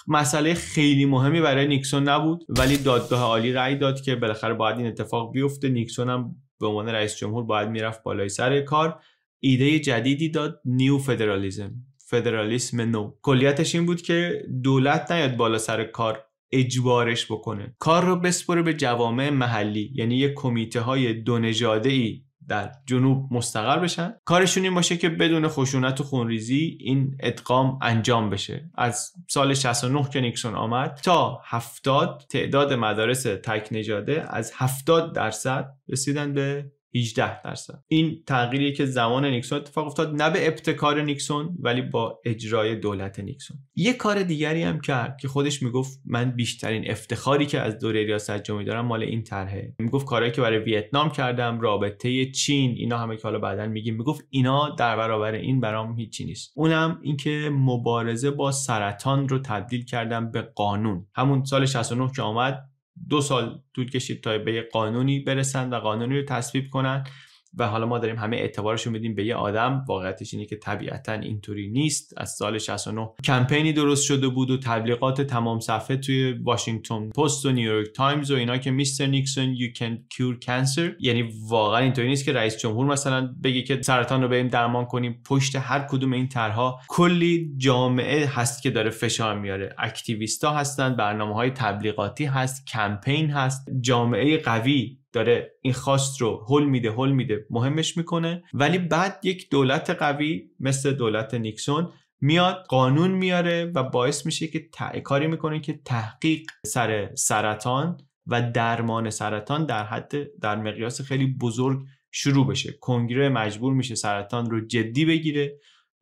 Speaker 1: مسئله خیلی مهمی برای نیکسون نبود ولی دادگاه عالی رأی داد که بالاخره باید این اتفاق بیفته نیکسون هم به عنوان رئیس جمهور باید میرفت بالای سر کار ایده جدیدی داد نیو فدرالیزم فدرالیسم نو کلیتش این بود که دولت نیاد بالا سر کار اجبارش بکنه کار رو بسپره به جوامع محلی یعنی یه کمیته های دونجاده ای در جنوب مستقر بشن کارشون این باشه که بدون خشونت و خونریزی این ادغام انجام بشه از سال 69 که نیکسون آمد تا 70 تعداد مدارس تک نجاده از 70 درصد رسیدن به 18 درصد این تغییری که زمان نیکسون اتفاق افتاد نه به ابتکار نیکسون ولی با اجرای دولت نیکسون یه کار دیگری هم کرد که خودش میگفت من بیشترین افتخاری که از دوره ریاست جمهوری دارم مال این طرحه میگفت کارهایی که برای ویتنام کردم رابطه چین اینا همه که حالا بعدا میگیم میگفت اینا در برابر این برام هیچی نیست اونم اینکه مبارزه با سرطان رو تبدیل کردم به قانون همون سال 69 که آمد دو سال طول کشید تا به قانونی برسن و قانونی رو تصویب کنند و حالا ما داریم همه اعتبارشون رو میدیم به یه آدم واقعیتش اینه که طبیعتا اینطوری نیست از سال 69 کمپینی درست شده بود و تبلیغات تمام صفحه توی واشنگتن پست و نیویورک تایمز و اینا که میستر نیکسون یو کن کیور کانسر یعنی واقعا اینطوری نیست که رئیس جمهور مثلا بگه که سرطان رو بریم درمان کنیم پشت هر کدوم این طرها کلی جامعه هست که داره فشار میاره اکتیویستا هستن برنامه های تبلیغاتی هست کمپین هست جامعه قوی داره این خواست رو هل میده هل میده مهمش میکنه ولی بعد یک دولت قوی مثل دولت نیکسون میاد قانون میاره و باعث میشه که کاری میکنه که تحقیق سر سرطان و درمان سرطان در حد در مقیاس خیلی بزرگ شروع بشه کنگره مجبور میشه سرطان رو جدی بگیره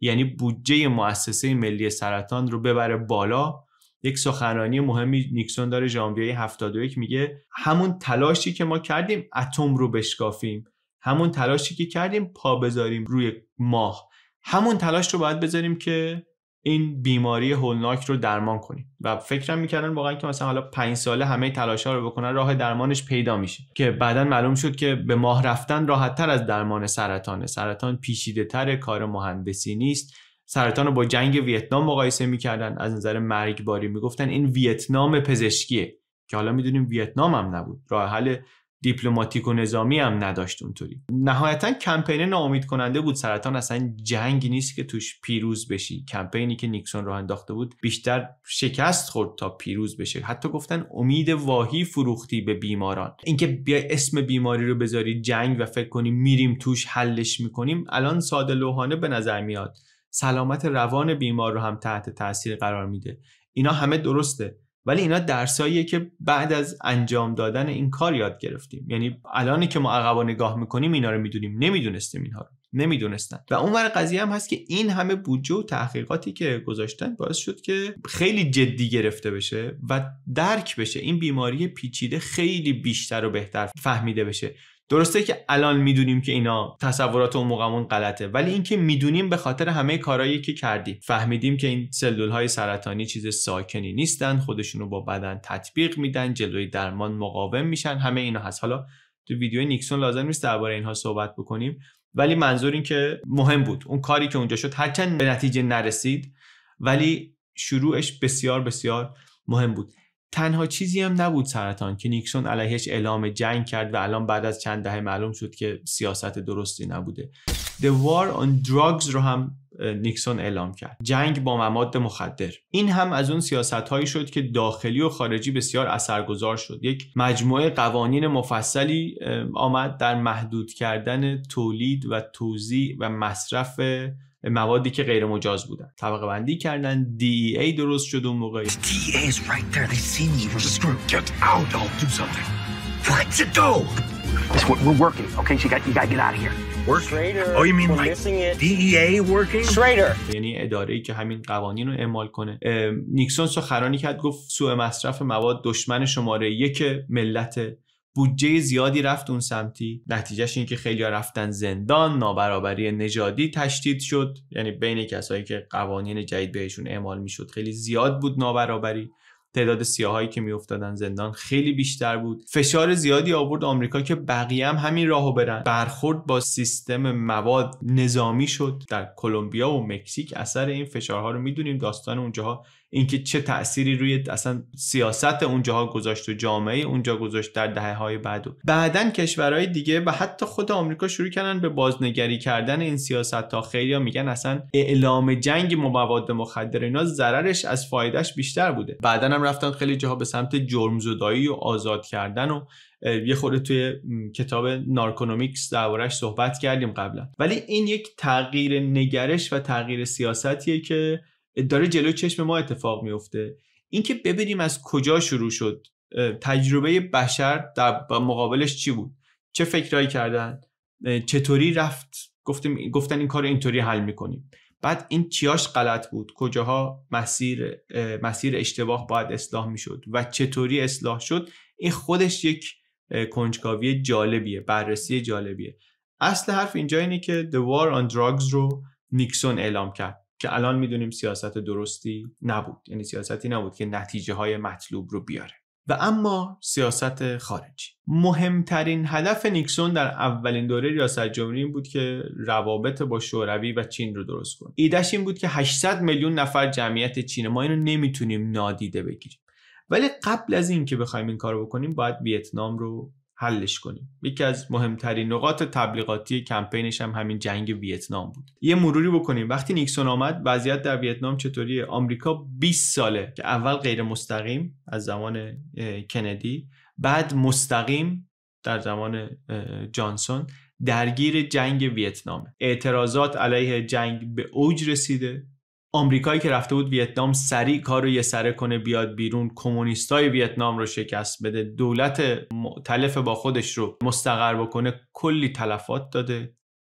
Speaker 1: یعنی بودجه مؤسسه ملی سرطان رو ببره بالا یک سخنرانی مهمی نیکسون داره ژانویه 71 میگه همون تلاشی که ما کردیم اتم رو بشکافیم همون تلاشی که کردیم پا بذاریم روی ماه همون تلاش رو باید بذاریم که این بیماری هولناک رو درمان کنیم و فکرم میکردن واقعا که مثلا حالا پنج ساله همه تلاش ها رو بکنن راه درمانش پیدا میشه که بعدا معلوم شد که به ماه رفتن راحت تر از درمان سرطانه سرطان پیشیده کار مهندسی نیست سرطان رو با جنگ ویتنام مقایسه میکردن از نظر مرگباری میگفتن این ویتنام پزشکیه که حالا میدونیم ویتنام هم نبود راه حل دیپلماتیک و نظامی هم نداشت اونطوری نهایتا کمپین ناامید کننده بود سرطان اصلا جنگ نیست که توش پیروز بشی کمپینی که نیکسون راه انداخته بود بیشتر شکست خورد تا پیروز بشه حتی گفتن امید واهی فروختی به بیماران اینکه بیا اسم بیماری رو بذاری جنگ و فکر کنی میریم توش حلش میکنیم الان ساده لوحانه به نظر میاد سلامت روان بیمار رو هم تحت تاثیر قرار میده اینا همه درسته ولی اینا درساییه که بعد از انجام دادن این کار یاد گرفتیم یعنی الانی که ما عقبا نگاه میکنیم اینا رو میدونیم نمیدونستیم اینها رو نمیدونستن و اونور قضیه هم هست که این همه بودجه و تحقیقاتی که گذاشتن باعث شد که خیلی جدی گرفته بشه و درک بشه این بیماری پیچیده خیلی بیشتر و بهتر فهمیده بشه درسته که الان میدونیم که اینا تصورات اون موقعمون غلطه ولی اینکه میدونیم به خاطر همه کارهایی که کردیم فهمیدیم که این سلول های سرطانی چیز ساکنی نیستن خودشون رو با بدن تطبیق میدن جلوی درمان مقاوم میشن همه اینا هست حالا تو ویدیو نیکسون لازم نیست درباره اینها صحبت بکنیم ولی منظور این که مهم بود اون کاری که اونجا شد هرچند به نتیجه نرسید ولی شروعش بسیار بسیار مهم بود تنها چیزی هم نبود سرطان که نیکسون علیهش اعلام جنگ کرد و الان بعد از چند دهه معلوم شد که سیاست درستی نبوده The War on Drugs رو هم نیکسون اعلام کرد جنگ با مواد مخدر این هم از اون سیاست هایی شد که داخلی و خارجی بسیار اثرگذار شد یک مجموعه قوانین مفصلی آمد در محدود کردن تولید و توزیع و مصرف موادی که غیر مجاز بودن طبقه بندی کردن ای e درست شد اون موقع یعنی اداره ای که همین قوانین رو اعمال کنه نیکسون سخرانی کرد گفت سوء مصرف مواد دشمن شماره یک ملت بودجه زیادی رفت اون سمتی نتیجهش این که خیلی رفتن زندان نابرابری نژادی تشدید شد یعنی بین کسایی که قوانین جدید بهشون اعمال میشد خیلی زیاد بود نابرابری تعداد سیاهایی که میافتادن زندان خیلی بیشتر بود فشار زیادی آورد آمریکا که بقیه هم همین راهو برن برخورد با سیستم مواد نظامی شد در کلمبیا و مکزیک اثر این فشارها رو میدونیم داستان اونجاها اینکه چه تأثیری روی اصلا سیاست اونجاها گذاشت و جامعه اونجا گذاشت در دهه های بعد و بعدا کشورهای دیگه و حتی خود آمریکا شروع کردن به بازنگری کردن این سیاست تا خیلی ها میگن اصلا اعلام جنگ مواد مخدر اینا ضررش از فایدهش بیشتر بوده بعدا هم رفتن خیلی جاها به سمت جرمزدایی و آزاد کردن و یه خورده توی کتاب نارکونومیکس دربارهش صحبت کردیم قبلا ولی این یک تغییر نگرش و تغییر سیاستیه که داره جلو چشم ما اتفاق میفته اینکه ببینیم از کجا شروع شد تجربه بشر در مقابلش چی بود چه فکرایی کردن چطوری رفت گفتیم گفتن این کار اینطوری حل میکنیم بعد این چیاش غلط بود کجاها مسیر مسیر اشتباه باید اصلاح میشد و چطوری اصلاح شد این خودش یک کنجکاوی جالبیه بررسی جالبیه اصل حرف اینجا اینه که The War on Drugs رو نیکسون اعلام کرد که الان میدونیم سیاست درستی نبود یعنی سیاستی نبود که نتیجه های مطلوب رو بیاره و اما سیاست خارجی مهمترین هدف نیکسون در اولین دوره ریاست جمهوری این بود که روابط با شوروی و چین رو درست کنه ایدهش این بود که 800 میلیون نفر جمعیت چین ما اینو نمیتونیم نادیده بگیریم ولی قبل از اینکه بخوایم این کارو بکنیم باید ویتنام رو حلش کنیم یکی از مهمترین نقاط تبلیغاتی کمپینش هم همین جنگ ویتنام بود یه مروری بکنیم وقتی نیکسون آمد وضعیت در ویتنام چطوریه آمریکا 20 ساله که اول غیر مستقیم از زمان کندی بعد مستقیم در زمان جانسون درگیر جنگ ویتنام اعتراضات علیه جنگ به اوج رسیده آمریکایی که رفته بود ویتنام سریع کار رو یه سره کنه بیاد بیرون کمونیستای ویتنام رو شکست بده دولت معتلف با خودش رو مستقر بکنه کلی تلفات داده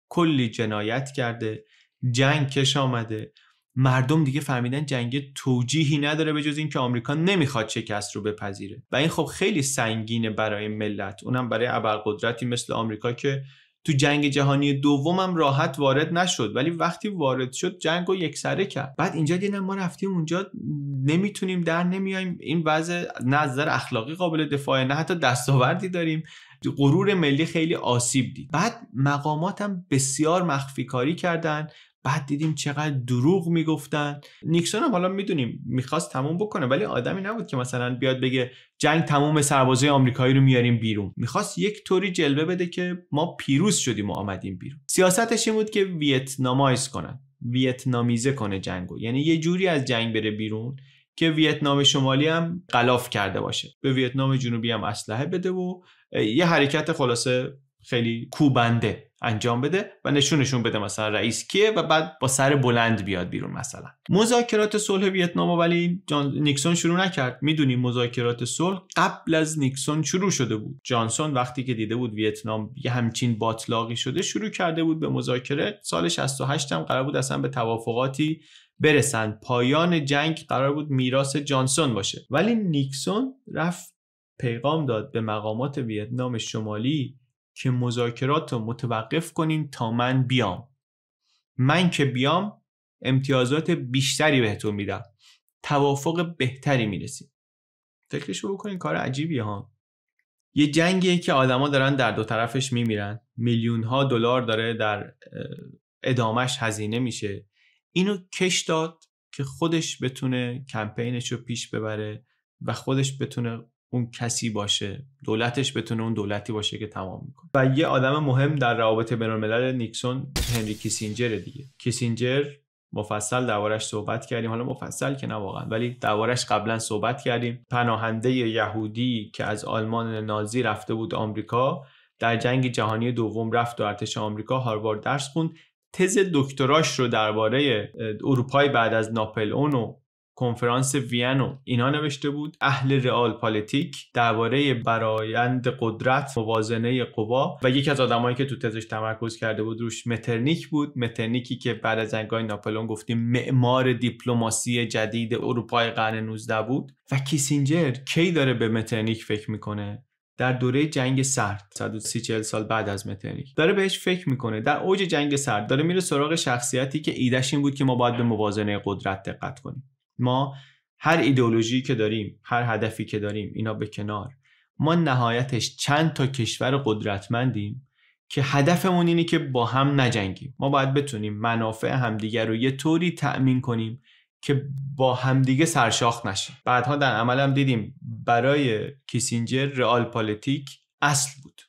Speaker 1: کلی جنایت کرده جنگ کش آمده مردم دیگه فهمیدن جنگ توجیهی نداره به جز اینکه آمریکا نمیخواد شکست رو بپذیره و این خب خیلی سنگینه برای ملت اونم برای ابرقدرتی مثل آمریکا که تو جنگ جهانی دوم هم راحت وارد نشد ولی وقتی وارد شد جنگ رو سره کرد بعد اینجا دیدم ما رفتیم اونجا نمیتونیم در نمیایم این وضع نظر اخلاقی قابل دفاعه نه حتی دستاوردی داریم غرور ملی خیلی آسیب دید بعد مقاماتم بسیار مخفی کاری کردن بعد دیدیم چقدر دروغ میگفتن نیکسون هم حالا میدونیم میخواست تموم بکنه ولی آدمی نبود که مثلا بیاد بگه جنگ تموم سربازای آمریکایی رو میاریم بیرون میخواست یک طوری جلوه بده که ما پیروز شدیم و آمدیم بیرون سیاستش این بود که ویتنامایز کنن ویتنامیزه کنه جنگو یعنی یه جوری از جنگ بره بیرون که ویتنام شمالی هم غلاف کرده باشه به ویتنام جنوبی هم اسلحه بده و یه حرکت خلاصه خیلی کوبنده انجام بده و نشونشون بده مثلا رئیس کیه و بعد با سر بلند بیاد بیرون مثلا مذاکرات صلح ویتنام ولی جان... نیکسون شروع نکرد میدونی مذاکرات صلح قبل از نیکسون شروع شده بود جانسون وقتی که دیده بود ویتنام یه همچین باطلاقی شده شروع کرده بود به مذاکره سال 68 هم قرار بود اصلا به توافقاتی برسند پایان جنگ قرار بود میراث جانسون باشه ولی نیکسون رفت پیغام داد به مقامات ویتنام شمالی که مذاکرات رو متوقف کنین تا من بیام من که بیام امتیازات بیشتری بهتون میدم توافق بهتری میرسید فکرش رو بکنین کار عجیبی ها یه جنگیه که آدما دارن در دو طرفش میمیرن میلیون ها دلار داره در ادامش هزینه میشه اینو کش داد که خودش بتونه کمپینش رو پیش ببره و خودش بتونه اون کسی باشه دولتش بتونه اون دولتی باشه که تمام میکنه و یه آدم مهم در روابط بین الملل نیکسون هنری کیسینجر دیگه کیسینجر مفصل دربارش صحبت کردیم حالا مفصل که نه واقعا ولی دربارش قبلا صحبت کردیم پناهنده یهودی که از آلمان نازی رفته بود آمریکا در جنگ جهانی دوم رفت و ارتش آمریکا هاروارد درس خوند تز دکتراش رو درباره اروپای بعد از ناپل و کنفرانس وینو اینا نوشته بود اهل رئال پالیتیک درباره برایند قدرت موازنه قوا و یکی از آدمایی که تو تزش تمرکز کرده بود روش مترنیک بود مترنیکی که بعد از جنگ‌های ناپلئون گفتیم معمار دیپلماسی جدید اروپای قرن 19 بود و کیسینجر کی داره به مترنیک فکر میکنه در دوره جنگ سرد 130 سال بعد از مترنیک داره بهش فکر میکنه در اوج جنگ سرد داره میره سراغ شخصیتی که ایدش این بود که ما باید به موازنه قدرت دقت کنیم ما هر ایدئولوژی که داریم هر هدفی که داریم اینا به کنار ما نهایتش چند تا کشور قدرتمندیم که هدفمون اینه که با هم نجنگیم ما باید بتونیم منافع همدیگر رو یه طوری تأمین کنیم که با همدیگه سرشاخ نشیم بعدها در عمل هم دیدیم برای کیسینجر رئال پالیتیک اصل بود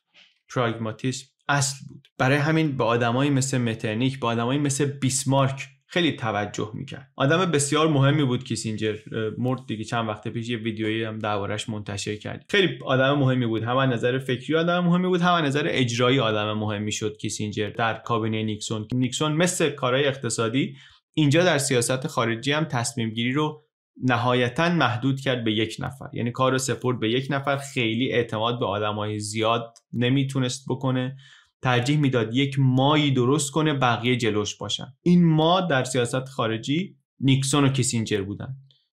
Speaker 1: پراگماتیسم اصل بود برای همین به آدمایی مثل مترنیک به آدمایی مثل بیسمارک خیلی توجه میکرد آدم بسیار مهمی بود کیسینجر مرد دیگه چند وقت پیش یه ویدیویی هم دربارش منتشر کرد خیلی آدم مهمی بود هم نظر فکری آدم مهمی بود هم نظر اجرایی آدم مهمی شد کیسینجر در کابینه نیکسون نیکسون مثل کارهای اقتصادی اینجا در سیاست خارجی هم تصمیم گیری رو نهایتا محدود کرد به یک نفر یعنی کار رو سپرد به یک نفر خیلی اعتماد به آدمای زیاد نمیتونست بکنه ترجیح میداد یک مایی درست کنه بقیه جلوش باشن این ما در سیاست خارجی نیکسون و کیسینجر بودن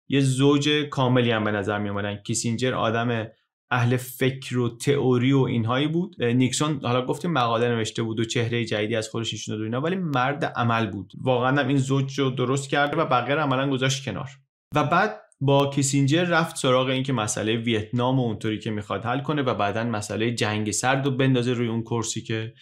Speaker 1: یه زوج کاملی هم به نظر می آمدن کیسینجر آدم اهل فکر و تئوری و اینهایی بود نیکسون حالا گفتیم مقاله نوشته بود و چهره جدیدی از خودش نشون داد ولی مرد عمل بود واقعا این زوج رو درست کرد و بقیه رو عملا گذاشت کنار و بعد با کیسینجر رفت سراغ اینکه مسئله ویتنام و اونطوری که میخواد حل کنه و بعدا مسئله جنگ سرد و بندازه روی اون کرسی که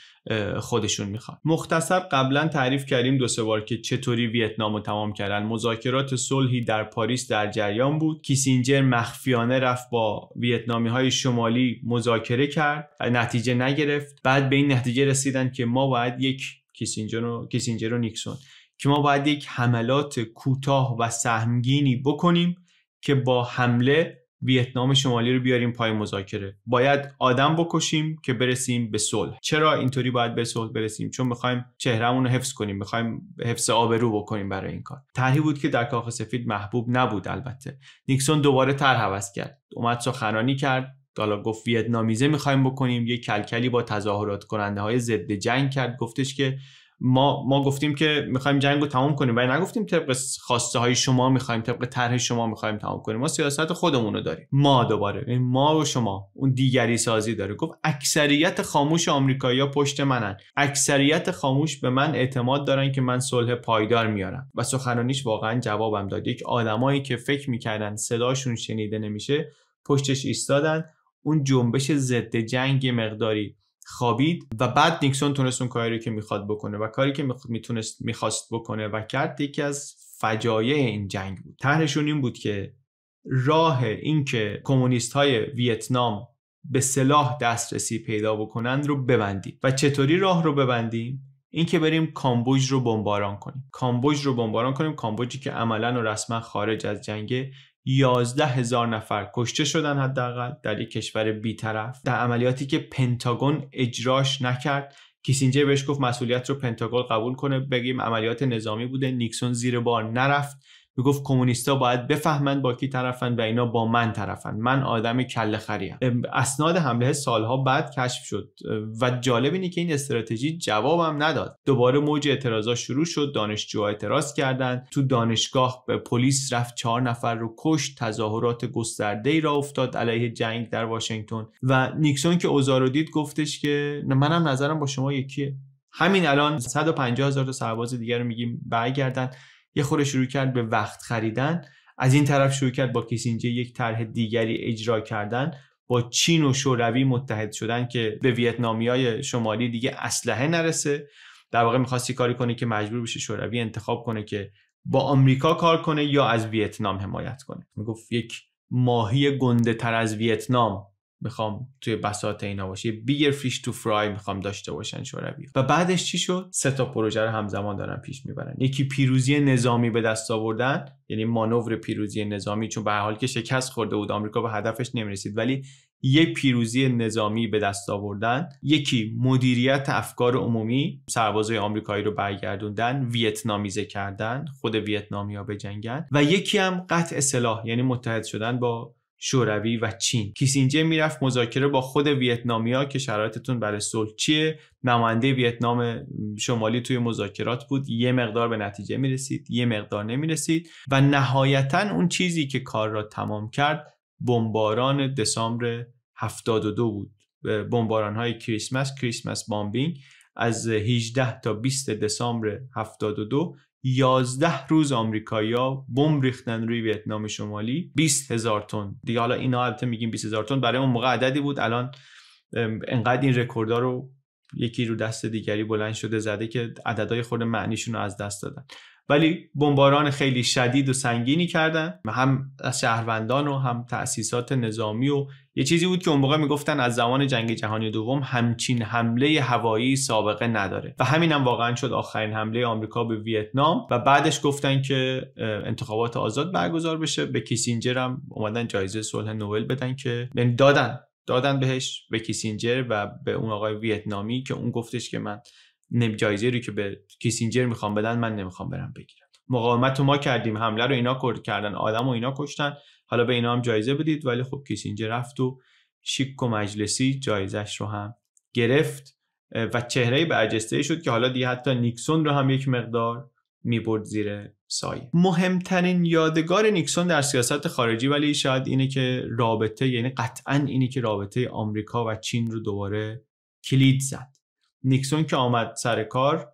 Speaker 1: خودشون میخواد مختصر قبلا تعریف کردیم دو سه بار که چطوری ویتنامو تمام کردن مذاکرات صلحی در پاریس در جریان بود کیسینجر مخفیانه رفت با ویتنامی های شمالی مذاکره کرد نتیجه نگرفت بعد به این نتیجه رسیدن که ما باید یک کیسینجر و, نیکسون که ما باید یک حملات کوتاه و سهمگینی بکنیم که با حمله ویتنام شمالی رو بیاریم پای مذاکره باید آدم بکشیم که برسیم به صلح چرا اینطوری باید به صلح برسیم چون میخوایم چهرهمون رو حفظ کنیم میخوایم حفظ آبرو بکنیم برای این کار طرحی بود که در کاخ سفید محبوب نبود البته نیکسون دوباره طرح عوض کرد اومد سخنرانی کرد حالا گفت ویتنامیزه میخوایم بکنیم یه کلکلی با تظاهرات کننده های ضد جنگ کرد گفتش که ما ما گفتیم که میخوایم جنگ رو تمام کنیم ولی نگفتیم طبق خواسته های شما میخوایم طبق طرح شما میخوایم تمام کنیم ما سیاست خودمون رو داریم ما دوباره یعنی ما و شما اون دیگری سازی داره گفت اکثریت خاموش آمریکایی‌ها پشت منن اکثریت خاموش به من اعتماد دارن که من صلح پایدار میارم و سخنرانیش واقعا جوابم داد یک آدمایی که فکر میکردن صداشون شنیده نمیشه پشتش ایستادن اون جنبش ضد جنگ مقداری خوابید و بعد نیکسون تونست اون کاری که میخواد بکنه و کاری که میتونست میخواست بکنه و کرد یکی از فجایع این جنگ بود طرحشون این بود که راه اینکه کمونیست های ویتنام به سلاح دسترسی پیدا بکنند رو ببندیم و چطوری راه رو ببندیم اینکه بریم کامبوج رو بمباران کنیم کامبوج رو بمباران کنیم کامبوجی که عملا و رسما خارج از جنگه 11 هزار نفر کشته شدن حداقل در یک کشور بیطرف در عملیاتی که پنتاگون اجراش نکرد کیسینجر بهش گفت مسئولیت رو پنتاگون قبول کنه بگیم عملیات نظامی بوده نیکسون زیر بار نرفت میگفت کمونیستا باید بفهمند با کی طرفن و اینا با من طرفن من آدم کله خریم اسناد حمله سالها بعد کشف شد و جالب اینه که این استراتژی جوابم نداد دوباره موج اعتراضا شروع شد دانشجوها اعتراض کردند تو دانشگاه به پلیس رفت چهار نفر رو کشت تظاهرات گسترده ای را افتاد علیه جنگ در واشنگتن و نیکسون که اوزار رو دید گفتش که منم نظرم با شما یکیه همین الان 150 هزار تا سرباز دیگر رو میگیم برگردن یه خورده شروع کرد به وقت خریدن از این طرف شروع کرد با کیسینجر یک طرح دیگری اجرا کردن با چین و شوروی متحد شدن که به ویتنامیای شمالی دیگه اسلحه نرسه در واقع میخواستی کاری کنه که مجبور بشه شوروی انتخاب کنه که با آمریکا کار کنه یا از ویتنام حمایت کنه میگفت یک ماهی گنده تر از ویتنام میخوام توی بساط اینا باشه بیگر فیش تو فرای میخوام داشته باشن شوروی و بعدش چی شد سه تا پروژه رو همزمان دارن پیش میبرن یکی پیروزی نظامی به دست آوردن یعنی مانور پیروزی نظامی چون به حال که شکست خورده بود آمریکا به هدفش نمیرسید ولی یک پیروزی نظامی به دست آوردن یکی مدیریت افکار عمومی سربازای آمریکایی رو برگردوندن ویتنامیزه کردن خود ویتنامیا بجنگن و یکی هم قطع سلاح یعنی متحد شدن با شوروی و چین کیسینجر میرفت مذاکره با خود ویتنامیا که شرایطتون برای صلح چیه نماینده ویتنام شمالی توی مذاکرات بود یه مقدار به نتیجه میرسید یه مقدار نمیرسید و نهایتا اون چیزی که کار را تمام کرد بمباران دسامبر 72 بود بمباران های کریسمس کریسمس بامبینگ از 18 تا 20 دسامبر 72 11 روز آمریکایی‌ها بمب ریختن روی ویتنام شمالی 20 هزار تن دیگه حالا اینا البته میگیم 20 هزار تن برای اون موقع عددی بود الان انقدر این رکوردها رو یکی رو دست دیگری بلند شده زده که عددهای خود معنیشون رو از دست دادن ولی بمباران خیلی شدید و سنگینی کردن هم از شهروندان و هم تأسیسات نظامی و یه چیزی بود که اون موقع میگفتن از زمان جنگ جهانی دوم همچین حمله هوایی سابقه نداره و همین هم واقعا شد آخرین حمله آمریکا به ویتنام و بعدش گفتن که انتخابات آزاد برگزار بشه به کیسینجر هم اومدن جایزه صلح نوبل بدن که یعنی دادن دادن بهش به کیسینجر و به اون آقای ویتنامی که اون گفتش که من جایزه رو که به کیسینجر میخوام بدن من نمیخوام برم بگیرم مقاومت ما کردیم حمله رو اینا کردن آدم و اینا کشتن حالا به اینا هم جایزه بدید ولی خب کیسینجر رفت و شیک و مجلسی جایزش رو هم گرفت و چهره برجسته شد که حالا دیگه حتی نیکسون رو هم یک مقدار میبرد زیر سایه مهمترین یادگار نیکسون در سیاست خارجی ولی شاید اینه که رابطه یعنی قطعا اینه که رابطه آمریکا و چین رو دوباره کلید زد نیکسون که آمد سر کار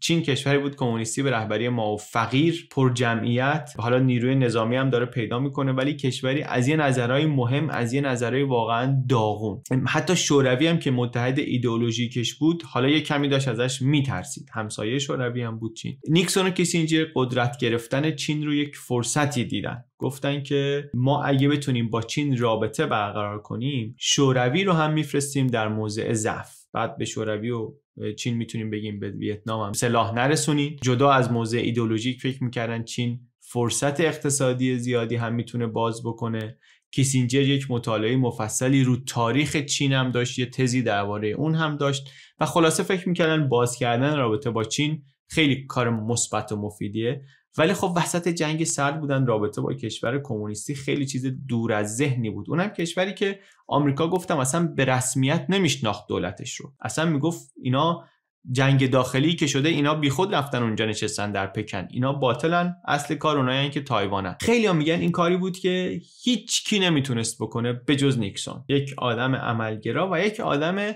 Speaker 1: چین کشوری بود کمونیستی به رهبری و فقیر پر جمعیت حالا نیروی نظامی هم داره پیدا میکنه ولی کشوری از یه نظرهای مهم از یه نظرهای واقعا داغون حتی شوروی هم که متحد ایدئولوژیکش بود حالا یه کمی داشت ازش میترسید همسایه شوروی هم بود چین نیکسون و کیسینجر قدرت گرفتن چین رو یک فرصتی دیدن گفتن که ما اگه بتونیم با چین رابطه برقرار کنیم شوروی رو هم میفرستیم در موضع ضعف بعد به شوروی و چین میتونیم بگیم به ویتنام هم سلاح نرسونین جدا از موضع ایدولوژیک فکر میکردن چین فرصت اقتصادی زیادی هم میتونه باز بکنه کیسینجر یک مطالعه مفصلی رو تاریخ چین هم داشت یه تزی درباره اون هم داشت و خلاصه فکر میکردن باز کردن رابطه با چین خیلی کار مثبت و مفیدیه ولی خب وسط جنگ سرد بودن رابطه با کشور کمونیستی خیلی چیز دور از ذهنی بود اونم کشوری که آمریکا گفتم اصلا به رسمیت نمیشناخت دولتش رو اصلا میگفت اینا جنگ داخلی که شده اینا بیخود رفتن اونجا نشستن در پکن اینا باطلن اصل کار اونایی که تایوانن خیلی ها میگن این کاری بود که هیچ کی نمیتونست بکنه به جز نیکسون یک آدم عملگرا و یک آدم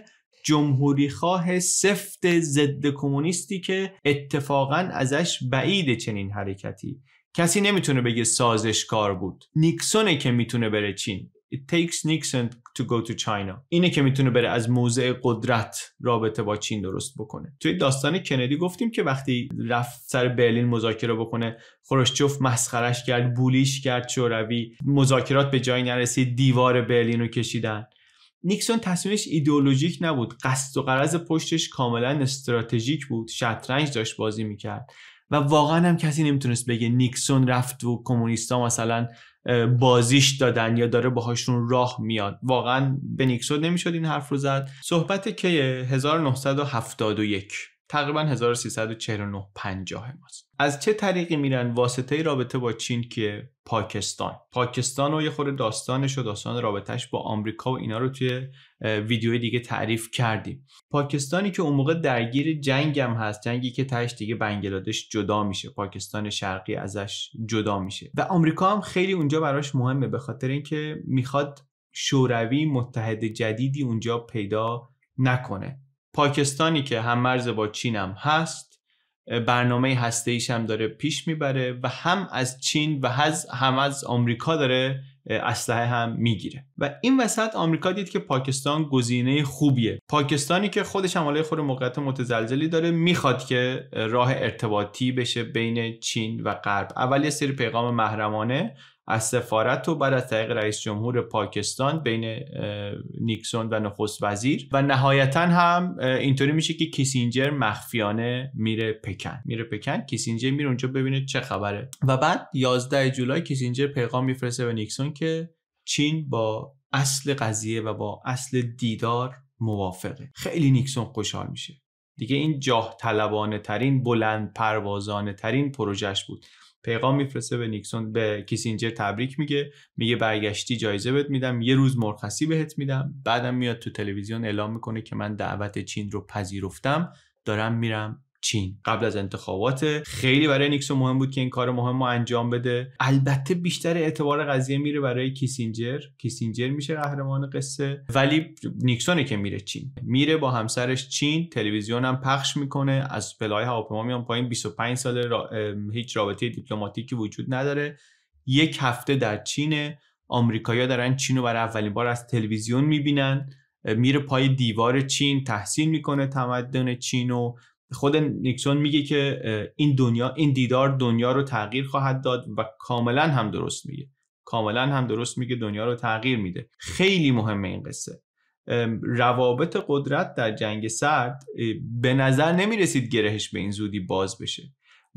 Speaker 1: جمهوری خواه سفت ضد کمونیستی که اتفاقا ازش بعید چنین حرکتی کسی نمیتونه بگه سازشکار بود نیکسونه که میتونه بره چین It takes Nixon to go to China اینه که میتونه بره از موضع قدرت رابطه با چین درست بکنه توی داستان کندی گفتیم که وقتی رفت سر برلین مذاکره بکنه خروشچوف مسخرش کرد بولیش کرد شوروی مذاکرات به جایی نرسید دیوار برلین رو کشیدن نیکسون تصمیمش ایدئولوژیک نبود قصد و قرض پشتش کاملا استراتژیک بود شطرنج داشت بازی میکرد و واقعا هم کسی نمیتونست بگه نیکسون رفت و کمونیستا مثلا بازیش دادن یا داره باهاشون راه میاد واقعا به نیکسون نمیشد این حرف رو زد صحبت که 1971 تقریبا 1349 50 ماست از چه طریقی میرن واسطه رابطه با چین که پاکستان پاکستان و یه خورده داستانش و داستان رابطهش با آمریکا و اینا رو توی ویدیو دیگه تعریف کردیم پاکستانی که اون موقع درگیر جنگ هم هست جنگی که تاش دیگه بنگلادش جدا میشه پاکستان شرقی ازش جدا میشه و آمریکا هم خیلی اونجا براش مهمه به خاطر اینکه میخواد شوروی متحد جدیدی اونجا پیدا نکنه پاکستانی که هم مرز با چین هم هست برنامه هسته ایش هم داره پیش میبره و هم از چین و هم از آمریکا داره اسلحه هم میگیره و این وسط آمریکا دید که پاکستان گزینه خوبیه پاکستانی که خودش حمله خود موقعیت متزلزلی داره میخواد که راه ارتباطی بشه بین چین و غرب اول یه سری پیغام محرمانه از سفارت و بعد از طریق رئیس جمهور پاکستان بین نیکسون و نخست وزیر و نهایتا هم اینطوری میشه که کیسینجر مخفیانه میره پکن میره پکن کیسینجر میره اونجا ببینه چه خبره و بعد 11 جولای کیسینجر پیغام میفرسته به نیکسون که چین با اصل قضیه و با اصل دیدار موافقه خیلی نیکسون خوشحال میشه دیگه این جاه طلبانه ترین بلند پروازانه ترین پروژش بود پیغام میفرسته به نیکسون به کیسینجر تبریک میگه میگه برگشتی جایزه بهت میدم یه روز مرخصی بهت میدم بعدم میاد تو تلویزیون اعلام میکنه که من دعوت چین رو پذیرفتم دارم میرم چین قبل از انتخابات خیلی برای نیکسون مهم بود که این کار مهم رو انجام بده البته بیشتر اعتبار قضیه میره برای کیسینجر کیسینجر میشه قهرمان قصه ولی نیکسونه که میره چین میره با همسرش چین تلویزیون هم پخش میکنه از پلهای هواپیما میان پایین 25 سال هیچ رابطه دیپلماتیکی وجود نداره یک هفته در چینه آمریکایی‌ها دارن چین رو برای اولین بار از تلویزیون میبینن میره پای دیوار چین تحسین میکنه تمدن چین و خود نیکسون میگه که این دنیا این دیدار دنیا رو تغییر خواهد داد و کاملا هم درست میگه کاملا هم درست میگه دنیا رو تغییر میده خیلی مهمه این قصه روابط قدرت در جنگ سرد به نظر نمیرسید گرهش به این زودی باز بشه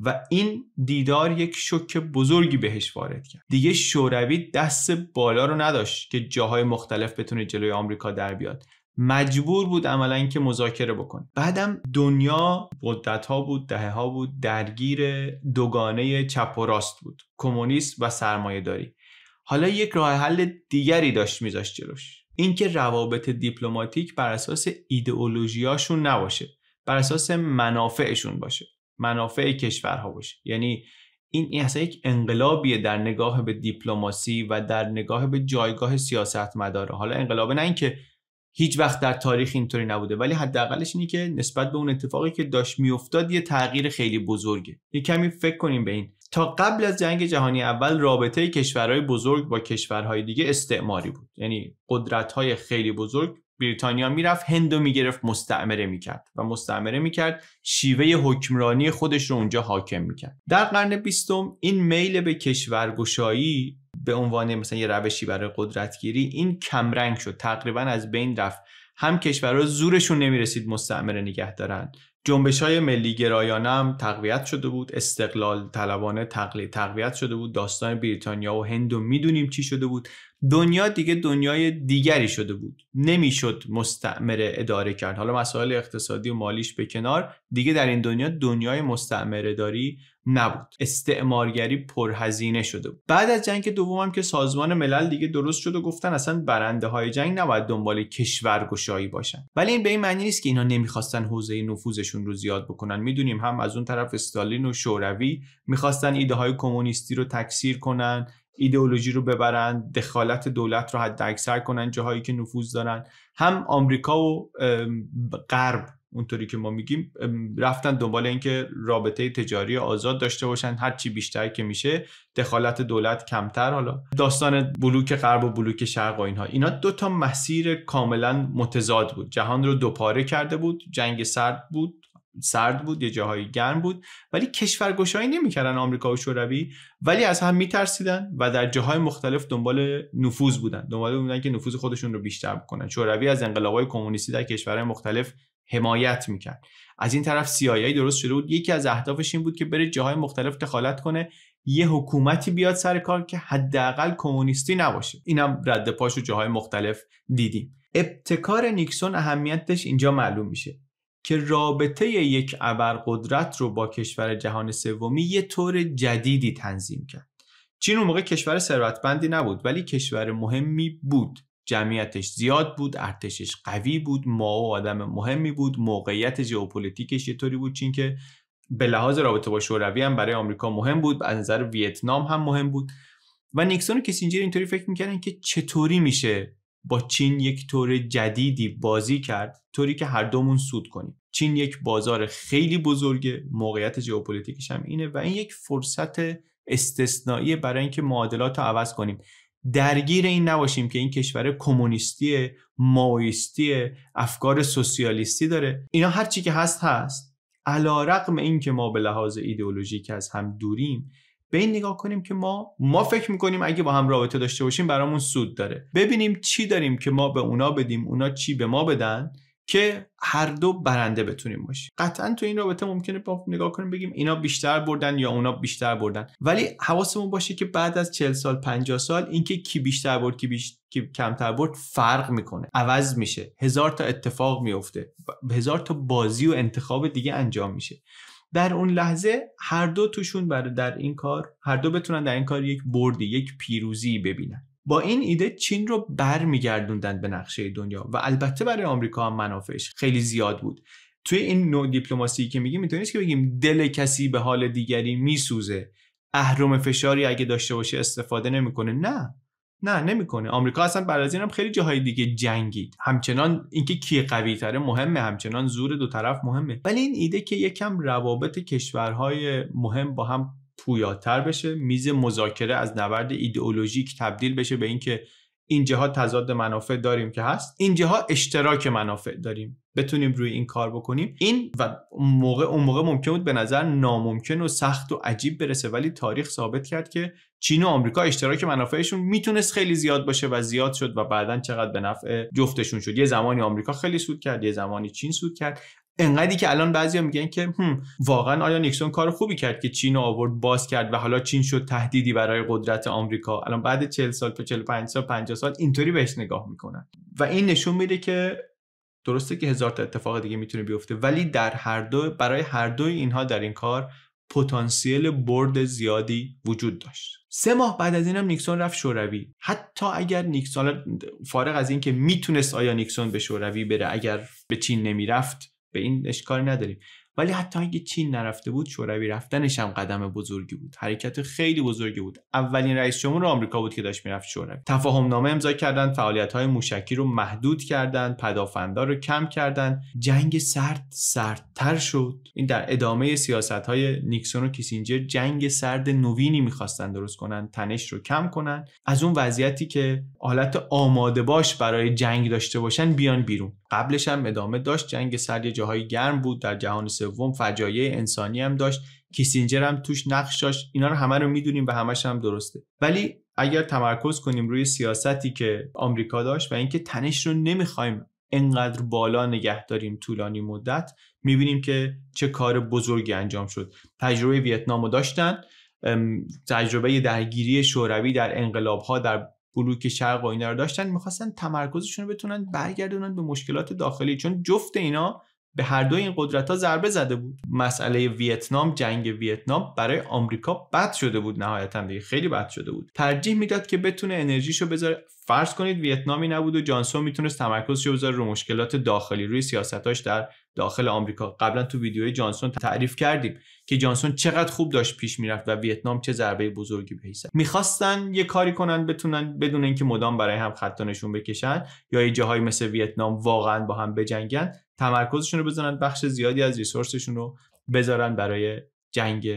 Speaker 1: و این دیدار یک شوک بزرگی بهش وارد کرد دیگه شوروی دست بالا رو نداشت که جاهای مختلف بتونه جلوی آمریکا در بیاد مجبور بود عملا که مذاکره بکنه بعدم دنیا قدرت ها بود دهه ها بود درگیر دوگانه چپ و راست بود کمونیست و سرمایه داری حالا یک راه حل دیگری داشت میذاشت جلوش اینکه روابط دیپلماتیک بر اساس ایدئولوژیاشون نباشه بر اساس منافعشون باشه منافع کشورها باشه یعنی این اصلا یک انقلابیه در نگاه به دیپلماسی و در نگاه به جایگاه سیاست مداره حالا انقلابه نه اینکه هیچ وقت در تاریخ اینطوری نبوده ولی حداقلش اینه که نسبت به اون اتفاقی که داشت میافتاد یه تغییر خیلی بزرگه یه کمی فکر کنیم به این تا قبل از جنگ جهانی اول رابطه کشورهای بزرگ با کشورهای دیگه استعماری بود یعنی قدرت‌های خیلی بزرگ بریتانیا میرفت هندو میگرفت مستعمره میکرد و مستعمره میکرد شیوه حکمرانی خودش رو اونجا حاکم میکرد در قرن بیستم این میل به کشورگشایی به عنوان مثلا یه روشی برای قدرتگیری این کمرنگ شد تقریبا از بین رفت هم کشورها زورشون نمیرسید مستعمره نگه دارن جنبش های ملی گرایانه هم تقویت شده بود استقلال طلبانه تقویت شده بود داستان بریتانیا و هند میدونیم چی شده بود دنیا دیگه دنیای دیگری شده بود نمیشد مستعمره اداره کرد حالا مسائل اقتصادی و مالیش به کنار دیگه در این دنیا دنیای مستعمره داری نبود استعمارگری پرهزینه شده بود بعد از جنگ هم که سازمان ملل دیگه درست شد و گفتن اصلا برنده های جنگ نباید دنبال کشورگشایی باشن ولی این به این معنی نیست که اینا نمیخواستن حوزه نفوذشون رو زیاد بکنن میدونیم هم از اون طرف استالین و شوروی میخواستن ایده های کمونیستی رو تکثیر کنن ایدئولوژی رو ببرن دخالت دولت رو حد اکثر کنن جاهایی که نفوذ دارن هم آمریکا و غرب اونطوری که ما میگیم رفتن دنبال اینکه رابطه تجاری آزاد داشته باشن هر چی بیشتر که میشه دخالت دولت کمتر حالا داستان بلوک غرب و بلوک شرق و اینها اینا دو تا مسیر کاملا متضاد بود جهان رو دوپاره کرده بود جنگ سرد بود سرد بود یه جاهایی گرم بود ولی کشورگشایی نمیکردن آمریکا و شوروی ولی از هم میترسیدن و در جاهای مختلف دنبال نفوذ بودن دنبال بودن که نفوذ خودشون رو بیشتر بکنن شوروی از انقلابهای کمونیستی در کشورهای مختلف حمایت میکرد از این طرف سیایی درست شده بود یکی از اهدافش این بود که بره جاهای مختلف دخالت کنه یه حکومتی بیاد سر کار که حداقل کمونیستی نباشه اینم رد پاشو جاهای مختلف دیدیم ابتکار نیکسون اهمیتش اینجا معلوم میشه که رابطه یک ابرقدرت رو با کشور جهان سومی یه طور جدیدی تنظیم کرد چین اون موقع کشور ثروتمندی نبود ولی کشور مهمی بود جمعیتش زیاد بود ارتشش قوی بود و آدم مهمی بود موقعیت ژئوپلیتیکش یه طوری بود چین که به لحاظ رابطه با شوروی هم برای آمریکا مهم بود از نظر ویتنام هم مهم بود و نیکسون و کیسینجر اینطوری فکر میکردن که چطوری میشه با چین یک طور جدیدی بازی کرد طوری که هر دومون سود کنیم چین یک بازار خیلی بزرگه موقعیت ژئوپلیتیکش هم اینه و این یک فرصت استثنایی برای اینکه معادلات رو عوض کنیم درگیر این نباشیم که این کشور کمونیستی ماویستی افکار سوسیالیستی داره اینا هر چی که هست هست علا رقم این که ما به لحاظ ایدئولوژیک از هم دوریم به این نگاه کنیم که ما ما فکر میکنیم اگه با هم رابطه داشته باشیم برامون سود داره ببینیم چی داریم که ما به اونا بدیم اونا چی به ما بدن که هر دو برنده بتونیم باشیم قطعا تو این رابطه ممکنه با نگاه کنیم بگیم اینا بیشتر بردن یا اونا بیشتر بردن ولی حواسمون باشه که بعد از 40 سال 50 سال اینکه کی بیشتر برد کی, کی کمتر برد فرق میکنه عوض میشه هزار تا اتفاق میفته هزار تا بازی و انتخاب دیگه انجام میشه در اون لحظه هر دو توشون برای در این کار هر دو بتونن در این کار یک بردی یک پیروزی ببینن با این ایده چین رو برمیگردوندن به نقشه دنیا و البته برای آمریکا هم منافعش خیلی زیاد بود توی این نوع دیپلماسی که میگیم میتونیم که بگیم دل کسی به حال دیگری میسوزه اهرم فشاری اگه داشته باشه استفاده نمیکنه نه نه نمیکنه آمریکا اصلا بعد از این هم خیلی جاهای دیگه جنگید همچنان اینکه کی قوی تره مهمه همچنان زور دو طرف مهمه ولی این ایده که یکم روابط کشورهای مهم با هم پویاتر بشه میز مذاکره از نبرد ایدئولوژیک تبدیل بشه به اینکه این جهات تضاد منافع داریم که هست این جهات اشتراک منافع داریم بتونیم روی این کار بکنیم این و موقع اون موقع ممکن بود به نظر ناممکن و سخت و عجیب برسه ولی تاریخ ثابت کرد که چین و آمریکا اشتراک منافعشون میتونست خیلی زیاد باشه و زیاد شد و بعدا چقدر به نفع جفتشون شد یه زمانی آمریکا خیلی سود کرد یه زمانی چین سود کرد انقدری که الان بعضیا میگن که واقعا آیا نیکسون کار خوبی کرد که چین رو آورد باز کرد و حالا چین شد تهدیدی برای قدرت آمریکا الان بعد 40 سال تا 45 سال 50 سال اینطوری بهش نگاه میکنن و این نشون میده که درسته که هزار تا اتفاق دیگه میتونه بیفته ولی در هر دو برای هر دو اینها در این کار پتانسیل برد زیادی وجود داشت سه ماه بعد از اینم نیکسون رفت شوروی حتی اگر نیکسون فارغ از اینکه میتونست آیا نیکسون به شوروی بره اگر به چین نمیرفت به این اشکالی نداریم ولی حتی اگه چین نرفته بود شوروی رفتنش هم قدم بزرگی بود حرکت خیلی بزرگی بود اولین رئیس جمهور آمریکا بود که داشت میرفت شوروی تفاهم نامه امضا کردن فعالیت های موشکی رو محدود کردن پدافندا رو کم کردن جنگ سرد سردتر شد این در ادامه سیاست های نیکسون و کیسینجر جنگ سرد نوینی میخواستن درست کنن تنش رو کم کنند، از اون وضعیتی که حالت آماده باش برای جنگ داشته باشن بیان بیرون قبلش هم ادامه داشت جنگ سر یه جاهای گرم بود در جهان سوم فجایع انسانی هم داشت کیسینجر هم توش نقش داشت اینا رو همه رو میدونیم و همش هم درسته ولی اگر تمرکز کنیم روی سیاستی که آمریکا داشت و اینکه تنش رو نمیخوایم انقدر بالا نگه داریم طولانی مدت میبینیم که چه کار بزرگی انجام شد تجربه ویتنام رو داشتن تجربه درگیری شوروی در انقلاب ها در بلوک شرق و اینا رو داشتن میخواستن تمرکزشون رو بتونن برگردونن به مشکلات داخلی چون جفت اینا به هر دو این قدرت ها ضربه زده بود مسئله ویتنام جنگ ویتنام برای آمریکا بد شده بود نهایتا دیگه خیلی بد شده بود ترجیح میداد که بتونه انرژیشو بذاره فرض کنید ویتنامی نبود و جانسون میتونست تمرکزشو بذاره رو مشکلات داخلی روی سیاستاش در داخل آمریکا قبلا تو ویدیوی جانسون تعریف کردیم که جانسون چقدر خوب داشت پیش میرفت و ویتنام چه ضربه بزرگی به میخواستن یه کاری کنن بتونن بدون اینکه مدام برای هم خطا نشون بکشن یا یه جاهایی مثل ویتنام واقعا با هم بجنگن تمرکزشون رو بزنن بخش زیادی از ریسورسشون رو بذارن برای جنگ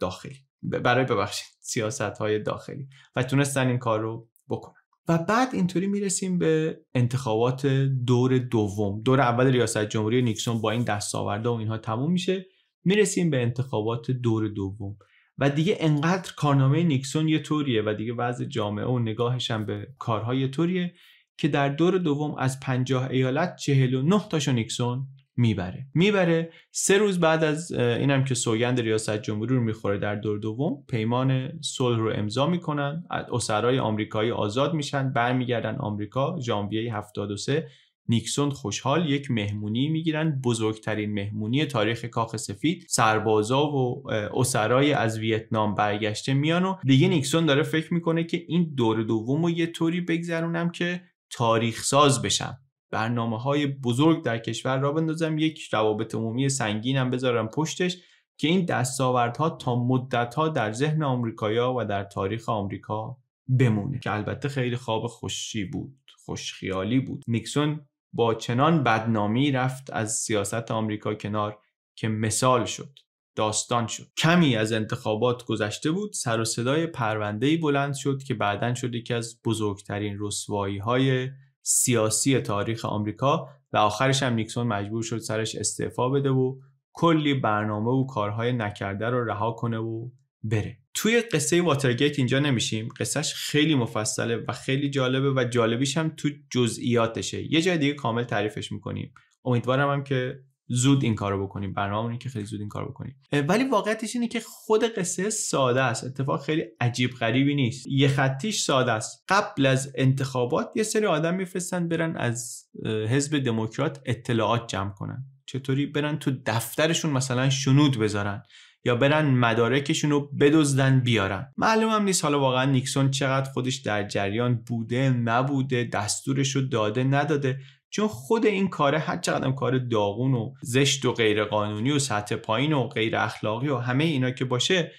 Speaker 1: داخلی برای ببخشید سیاست های داخلی و تونستن این کار رو بکنن و بعد اینطوری میرسیم به انتخابات دور دوم دور اول ریاست جمهوری نیکسون با این دستاورده و اینها تموم میشه میرسیم به انتخابات دور دوم و دیگه انقدر کارنامه نیکسون یه طوریه و دیگه وضع جامعه و نگاهش هم به کارهای طوریه که در دور دوم از 50 ایالت 49 تاشو نیکسون میبره میبره سه روز بعد از اینم که سوگند ریاست جمهوری رو میخوره در دور دوم پیمان صلح رو امضا میکنن اسرای آمریکایی آزاد میشن برمیگردن آمریکا ژانویه 73 نیکسون خوشحال یک مهمونی میگیرن بزرگترین مهمونی تاریخ کاخ سفید سربازا و اسرای از ویتنام برگشته میان و دیگه نیکسون داره فکر میکنه که این دور دوم رو یه طوری بگذرونم که تاریخ ساز بشم برنامه های بزرگ در کشور را بندازم یک روابط عمومی سنگین هم بذارم پشتش که این دستاوردها تا مدتها در ذهن آمریکایا و در تاریخ آمریکا بمونه که البته خیلی خواب خوشی بود خوشخیالی بود نیکسون با چنان بدنامی رفت از سیاست آمریکا کنار که مثال شد داستان شد کمی از انتخابات گذشته بود سر و صدای پرونده بلند شد که بعدا شد یکی از بزرگترین رسوایی های سیاسی تاریخ آمریکا و آخرش هم نیکسون مجبور شد سرش استعفا بده و کلی برنامه و کارهای نکرده رو رها کنه و بره توی قصه واترگیت اینجا نمیشیم قصهش خیلی مفصله و خیلی جالبه و جالبیش هم تو جزئیاتشه یه جای دیگه کامل تعریفش میکنیم امیدوارم هم که زود این کارو بکنیم برنامه اینه که خیلی زود این کارو بکنیم ولی واقعیتش اینه که خود قصه ساده است اتفاق خیلی عجیب غریبی نیست یه خطیش ساده است قبل از انتخابات یه سری آدم میفرستن برن از حزب دموکرات اطلاعات جمع کنن چطوری برن تو دفترشون مثلا شنود بذارن یا برن مدارکشون رو بدزدن بیارن معلوم هم نیست حالا واقعا نیکسون چقدر خودش در جریان بوده نبوده دستورش رو داده نداده چون خود این کاره هر چقدر کار داغون و زشت و غیرقانونی و سطح پایین و غیر اخلاقی و همه اینا که باشه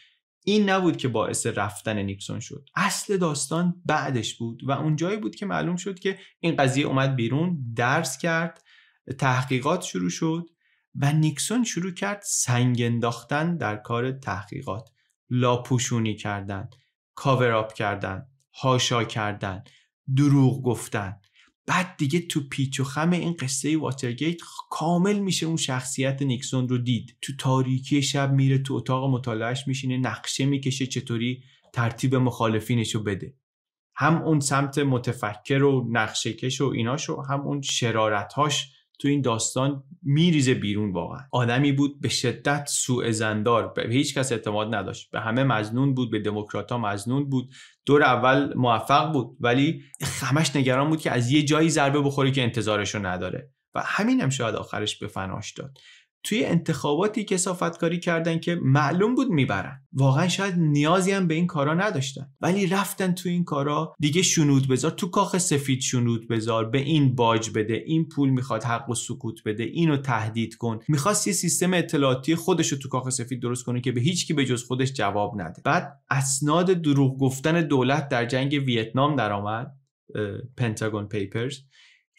Speaker 1: این نبود که باعث رفتن نیکسون شد اصل داستان بعدش بود و جایی بود که معلوم شد که این قضیه اومد بیرون درس کرد تحقیقات شروع شد و نیکسون شروع کرد سنگ انداختن در کار تحقیقات لاپوشونی کردن کاوراب کردن هاشا کردن دروغ گفتن بعد دیگه تو پیچ و خم این قصه واترگیت کامل میشه اون شخصیت نیکسون رو دید تو تاریکی شب میره تو اتاق مطالعهش میشینه نقشه میکشه چطوری ترتیب مخالفینش رو بده هم اون سمت متفکر و کش و ایناشو هم اون شرارتهاش تو این داستان میریزه بیرون واقعا آدمی بود به شدت سوء زندار به هیچ کس اعتماد نداشت به همه مزنون بود به دموکرات مزنون بود دور اول موفق بود ولی خمش نگران بود که از یه جایی ضربه بخوره که انتظارشو نداره و همین هم شاید آخرش به فناش داد توی انتخاباتی کاری کردن که معلوم بود میبرن واقعا شاید نیازی هم به این کارا نداشتن ولی رفتن تو این کارا دیگه شنود بذار تو کاخ سفید شنود بذار به این باج بده این پول میخواد حق و سکوت بده اینو تهدید کن میخواست یه سیستم اطلاعاتی خودش رو تو کاخ سفید درست کنه که به هیچ کی به جز خودش جواب نده بعد اسناد دروغ گفتن دولت در جنگ ویتنام درآمد پنتاگون پیپرز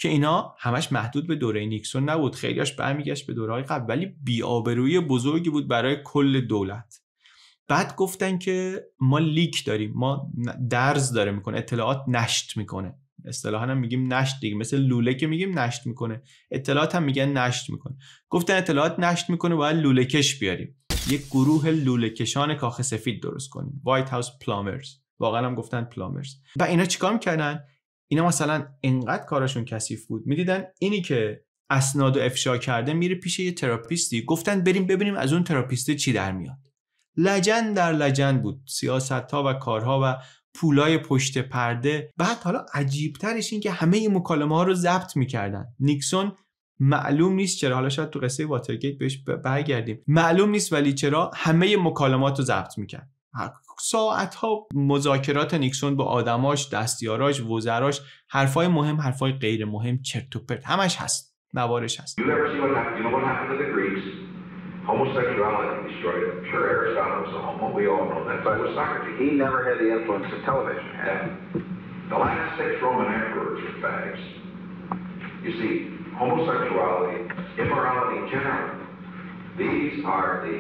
Speaker 1: که اینا همش محدود به دوره نیکسون نبود خیلیاش برمیگشت به دوره قبل ولی بیابروی بزرگی بود برای کل دولت بعد گفتن که ما لیک داریم ما درز داره میکنه اطلاعات نشت میکنه اصطلاحا هم میگیم نشت دیگه مثل لوله که میگیم نشت میکنه اطلاعات هم میگن نشت میکنه گفتن اطلاعات نشت میکنه باید کش بیاریم یک گروه لولهکشان کاخ سفید درست کنیم وایت هاوس پلامرز واقعا هم گفتن پلامرز و اینا چیکار میکردن اینا مثلا انقدر کارشون کثیف بود میدیدن اینی که اسناد و افشا کرده میره پیش یه تراپیستی گفتن بریم ببینیم از اون تراپیسته چی در میاد لجن در لجن بود سیاست ها و کارها و پولای پشت پرده بعد حالا ترش این که همه مکالمه ها رو ضبط میکردن نیکسون معلوم نیست چرا حالا شاید تو قصه واترگیت بهش برگردیم معلوم نیست ولی چرا همه مکالمات رو ضبط میکرد ساعت ها مذاکرات نیکسون با آدماش دستیاراش وزراش حرفای مهم حرفای غیر مهم چرت و پرت همش هست نوارش هست homosexuality, immorality in general, these are the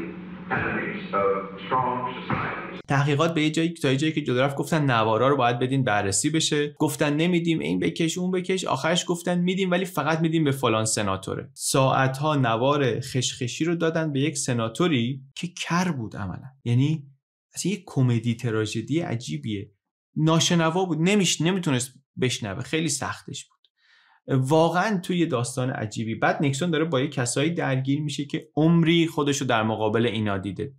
Speaker 1: تحقیقات به یه جایی تا جایی که جدا گفتن نوارا رو باید بدین بررسی بشه گفتن نمیدیم این بکش اون بکش آخرش گفتن میدیم ولی فقط میدیم به فلان سناتوره ساعت ها نوار خشخشی رو دادن به یک سناتوری که کر بود عملا یعنی اصلا یه کمدی تراژدی عجیبیه ناشنوا بود نمیش نمیتونست بشنوه خیلی سختش بود واقعا توی داستان عجیبی بعد نیکسون داره با یه کسایی درگیر میشه که عمری خودشو در مقابل اینا دیده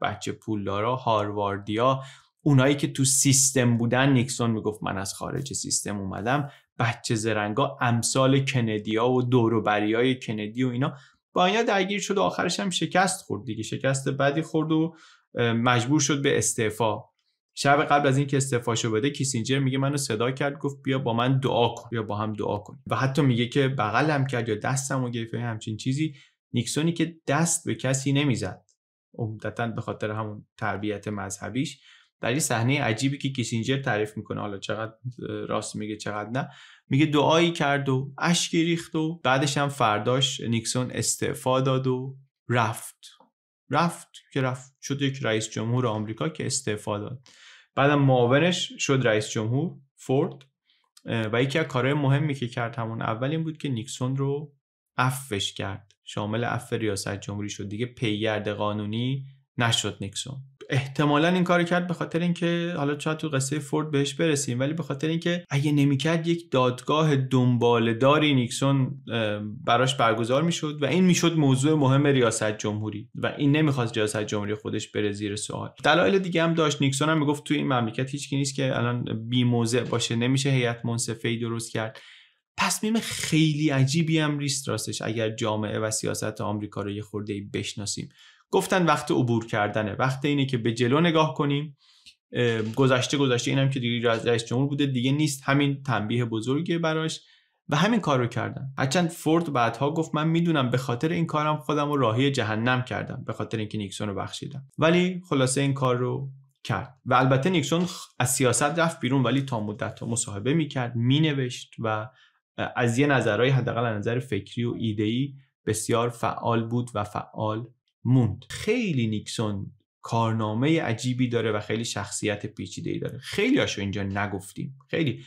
Speaker 1: بچه پولدارا هارواردیا اونایی که تو سیستم بودن نیکسون میگفت من از خارج سیستم اومدم بچه زرنگا امثال کندیا و دوروبریای کندی و اینا با اینا درگیر شد و آخرش هم شکست خورد دیگه شکست بدی خورد و مجبور شد به استعفا شب قبل از اینکه استعفاشو بده کیسینجر میگه منو صدا کرد گفت بیا با من دعا کن بیا با هم دعا کن و حتی میگه که بغلم کرد یا دستمو گرفت همچین چیزی نیکسونی که دست به کسی نمیزد عمدتا به خاطر همون تربیت مذهبیش در این صحنه عجیبی که کیسینجر تعریف میکنه حالا چقدر راست میگه چقدر نه میگه دعایی کرد و اشکی ریخت و بعدش هم فرداش نیکسون استعفا داد و رفت رفت که رفت شد یک رئیس جمهور آمریکا که استعفا داد بعدم معاونش شد رئیس جمهور فورد و یکی از کارهای مهمی که کرد همون اول این بود که نیکسون رو عفوش کرد شامل عفو ریاست جمهوری شد دیگه پیگرد قانونی نشد نیکسون احتمالا این کار کرد به خاطر اینکه حالا شاید تو قصه فورد بهش برسیم ولی به خاطر اینکه اگه نمیکرد یک دادگاه داری نیکسون براش برگزار میشد و این میشد موضوع مهم ریاست جمهوری و این نمیخواست ریاست جمهوری خودش بره زیر سوال دلایل دیگه هم داشت نیکسون هم میگفت تو این مملکت هیچکی نیست که الان بی باشه نمیشه هیئت منصفه ای درست کرد تصمیم خیلی عجیبی هم ریست راستش اگر جامعه و سیاست آمریکا رو یه خورده بشناسیم گفتن وقت عبور کردنه وقت اینه که به جلو نگاه کنیم گذشته گذشته اینم که دیگه رئیس جمهور بوده دیگه نیست همین تنبیه بزرگی براش و همین کار رو کردن هرچند فورد بعدها گفت من میدونم به خاطر این کارم خودم رو راهی جهنم کردم به خاطر اینکه نیکسون رو بخشیدم ولی خلاصه این کار رو کرد و البته نیکسون از سیاست رفت بیرون ولی تا مدت مصاحبه میکرد مینوشت و از یه نظرهای حداقل نظر فکری و ایده‌ای بسیار فعال بود و فعال موند خیلی نیکسون کارنامه عجیبی داره و خیلی شخصیت پیچیده‌ای داره خیلی هاشو اینجا نگفتیم خیلی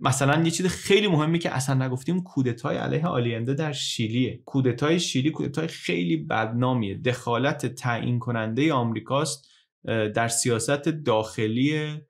Speaker 1: مثلا یه چیز خیلی مهمی که اصلا نگفتیم کودتای علیه آلینده در شیلیه کودتای شیلی کودتای خیلی بدنامیه دخالت تعیین کننده آمریکاست در سیاست داخلی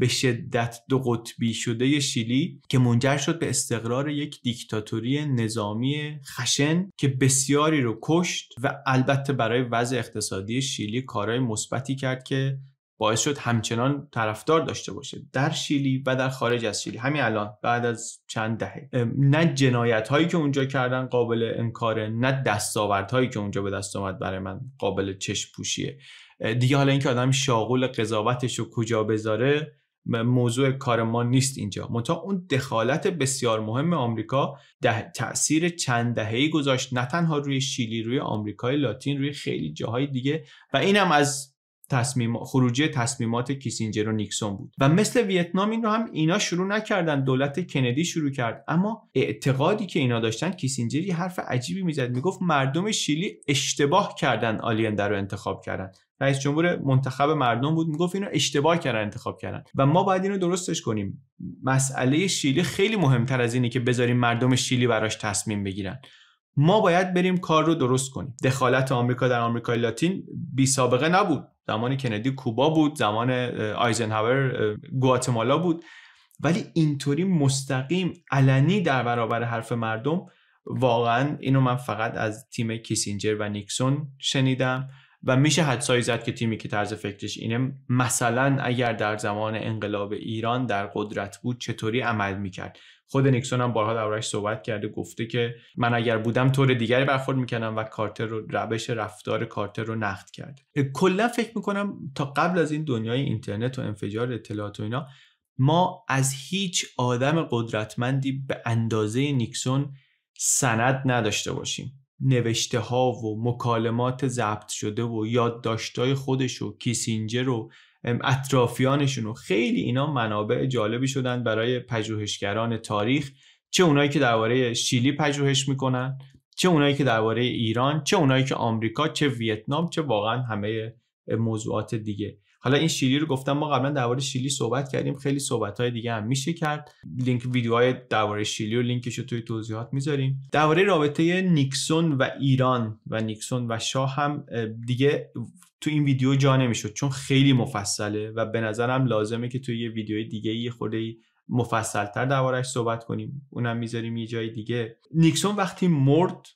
Speaker 1: به شدت دو قطبی شده شیلی که منجر شد به استقرار یک دیکتاتوری نظامی خشن که بسیاری رو کشت و البته برای وضع اقتصادی شیلی کارهای مثبتی کرد که باعث شد همچنان طرفدار داشته باشه در شیلی و در خارج از شیلی همین الان بعد از چند دهه نه جنایت هایی که اونجا کردن قابل انکاره نه دستاورد هایی که اونجا به دست آمد برای من قابل چشم پوشیه دیگه حالا اینکه آدم شاغول قضاوتش رو کجا بذاره موضوع کار ما نیست اینجا منتها اون دخالت بسیار مهم آمریکا ده تاثیر چند دهه‌ای گذاشت نه تنها روی شیلی روی آمریکای لاتین روی خیلی جاهای دیگه و اینم از تصمیم خروجی تصمیمات کیسینجر و نیکسون بود و مثل ویتنام این رو هم اینا شروع نکردن دولت کندی شروع کرد اما اعتقادی که اینا داشتن کیسینجر یه حرف عجیبی میزد میگفت مردم شیلی اشتباه کردن آلینده رو انتخاب کردن رئیس جمهور منتخب مردم بود میگفت اینو اشتباه کردن انتخاب کردن و ما باید اینو درستش کنیم مسئله شیلی خیلی مهمتر از اینه که بذاریم مردم شیلی براش تصمیم بگیرن ما باید بریم کار رو درست کنیم دخالت آمریکا در آمریکای لاتین بی سابقه نبود زمان کندی کوبا بود زمان آیزنهاور گواتمالا بود ولی اینطوری مستقیم علنی در برابر حرف مردم واقعا اینو من فقط از تیم کیسینجر و نیکسون شنیدم و میشه حدسایی زد که تیمی که طرز فکرش اینه مثلا اگر در زمان انقلاب ایران در قدرت بود چطوری عمل میکرد خود نیکسون هم بارها دربارش صحبت کرده گفته که من اگر بودم طور دیگری برخورد میکنم و کارتر رو روش رفتار کارتر رو نقد کرد کلا فکر میکنم تا قبل از این دنیای اینترنت و انفجار اطلاعات و اینا ما از هیچ آدم قدرتمندی به اندازه نیکسون سند نداشته باشیم نوشته ها و مکالمات ضبط شده و یادداشت‌های خودش و کیسینجر و اطرافیانشون و خیلی اینا منابع جالبی شدن برای پژوهشگران تاریخ چه اونایی که درباره شیلی پژوهش میکنن چه اونایی که درباره ایران چه اونایی که آمریکا چه ویتنام چه واقعا همه موضوعات دیگه حالا این شیلی رو گفتم ما قبلا درباره شیلی صحبت کردیم خیلی صحبت های دیگه هم میشه کرد لینک ویدیوهای درباره شیلی و لینکش رو توی توضیحات میذاریم درباره رابطه نیکسون و ایران و نیکسون و شاه هم دیگه تو این ویدیو جا نمیشد چون خیلی مفصله و به نظرم لازمه که توی یه ویدیو دیگه یه خورده مفصلتر دربارهش صحبت کنیم اونم میذاریم یه جای دیگه نیکسون وقتی مرد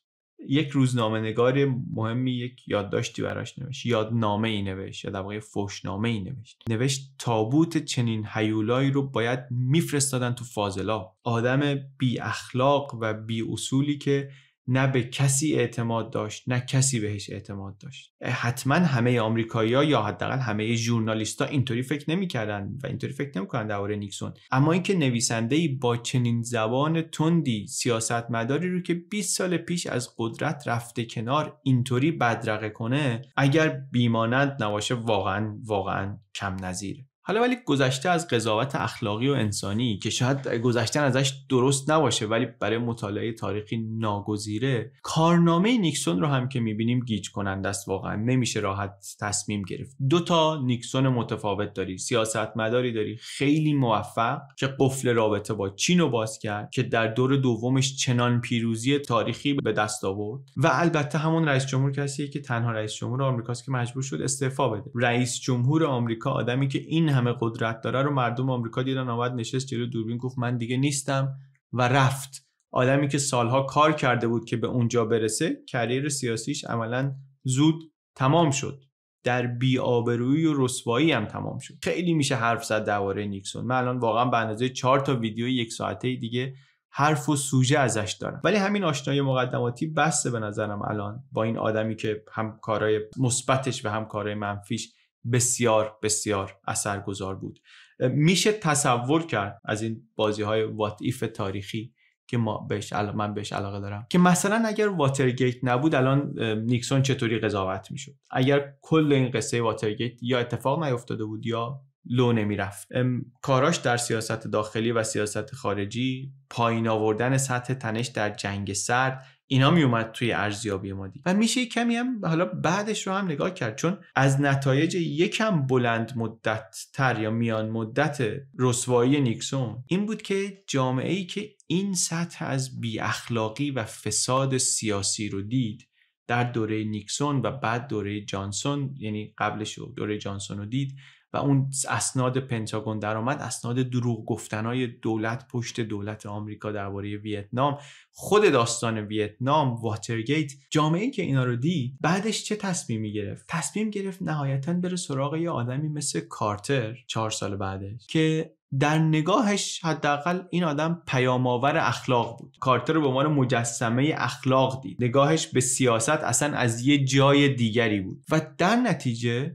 Speaker 1: یک روزنامه نگار مهمی یک یادداشتی براش نوشت نامه ای نوشت یا در واقع نامه ای نوشت نوشت تابوت چنین حیولایی رو باید میفرستادن تو فاضلا آدم بی اخلاق و بی اصولی که نه به کسی اعتماد داشت نه کسی بهش اعتماد داشت حتما همه آمریکایی‌ها یا حداقل همه ژورنالیست‌ها اینطوری فکر نمیکردن و اینطوری فکر در درباره نیکسون اما اینکه نویسنده‌ای با چنین زبان تندی سیاستمداری رو که 20 سال پیش از قدرت رفته کنار اینطوری بدرقه کنه اگر بیمانند نباشه واقعا واقعا کم نظیره حالا ولی گذشته از قضاوت اخلاقی و انسانی که شاید گذشتن ازش درست نباشه ولی برای مطالعه تاریخی ناگزیره کارنامه نیکسون رو هم که میبینیم گیج کننده است واقعا نمیشه راحت تصمیم گرفت دو تا نیکسون متفاوت داری سیاستمداری داری خیلی موفق که قفل رابطه با چین رو باز کرد که در دور دومش چنان پیروزی تاریخی به دست آورد و البته همون رئیس جمهور کسیه که تنها رئیس جمهور آمریکاست که مجبور شد استعفا بده رئیس جمهور آمریکا آدمی که این همه قدرت داره رو مردم آمریکا دیدن آمد نشست جلو دوربین گفت من دیگه نیستم و رفت آدمی که سالها کار کرده بود که به اونجا برسه کریر سیاسیش عملا زود تمام شد در بیآبرویی و رسوایی هم تمام شد خیلی میشه حرف زد درباره نیکسون من الان واقعا به اندازه چهار تا ویدیو یک ساعته دیگه حرف و سوژه ازش دارم ولی همین آشنایی مقدماتی بسته به نظرم الان با این آدمی که هم کارهای مثبتش و هم کارهای منفیش بسیار بسیار اثرگذار بود میشه تصور کرد از این بازی های وات تاریخی که ما بهش من بهش علاقه دارم که مثلا اگر واترگیت نبود الان نیکسون چطوری قضاوت میشد اگر کل این قصه واترگیت یا اتفاق نیفتاده بود یا لو نمیرفت کاراش در سیاست داخلی و سیاست خارجی پایین آوردن سطح تنش در جنگ سرد اینا میومد توی ارزیابی ما دید و میشه کمی هم حالا بعدش رو هم نگاه کرد چون از نتایج یکم بلند مدت تر یا میان مدت رسوایی نیکسون این بود که جامعه ای که این سطح از بی اخلاقی و فساد سیاسی رو دید در دوره نیکسون و بعد دوره جانسون یعنی قبلش دوره جانسون رو دید و اون اسناد پنتاگون درآمد اسناد دروغ های دولت پشت دولت آمریکا درباره ویتنام خود داستان ویتنام واترگیت جامعه که اینا رو دید بعدش چه تصمیمی گرفت تصمیم گرفت نهایتا بره سراغ یه آدمی مثل کارتر چهار سال بعدش که در نگاهش حداقل این آدم پیامآور اخلاق بود کارتر رو به عنوان مجسمه اخلاق دید نگاهش به سیاست اصلا از یه جای دیگری بود و در نتیجه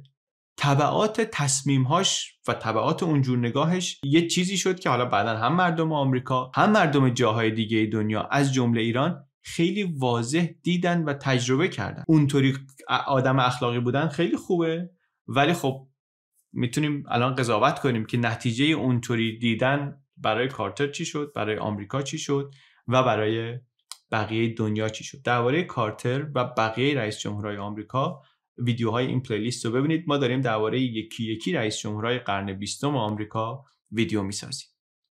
Speaker 1: طبعات تصمیمهاش و طبعات اونجور نگاهش یه چیزی شد که حالا بعدا هم مردم آمریکا هم مردم جاهای دیگه دنیا از جمله ایران خیلی واضح دیدن و تجربه کردن اونطوری آدم اخلاقی بودن خیلی خوبه ولی خب میتونیم الان قضاوت کنیم که نتیجه اونطوری دیدن برای کارتر چی شد برای آمریکا چی شد و برای بقیه دنیا چی شد درباره کارتر و بقیه رئیس جمهورهای آمریکا ویدیوهای این پلیلیست رو ببینید ما داریم درباره یکی یکی رئیس جمهورهای قرن بیستم آمریکا ویدیو میسازیم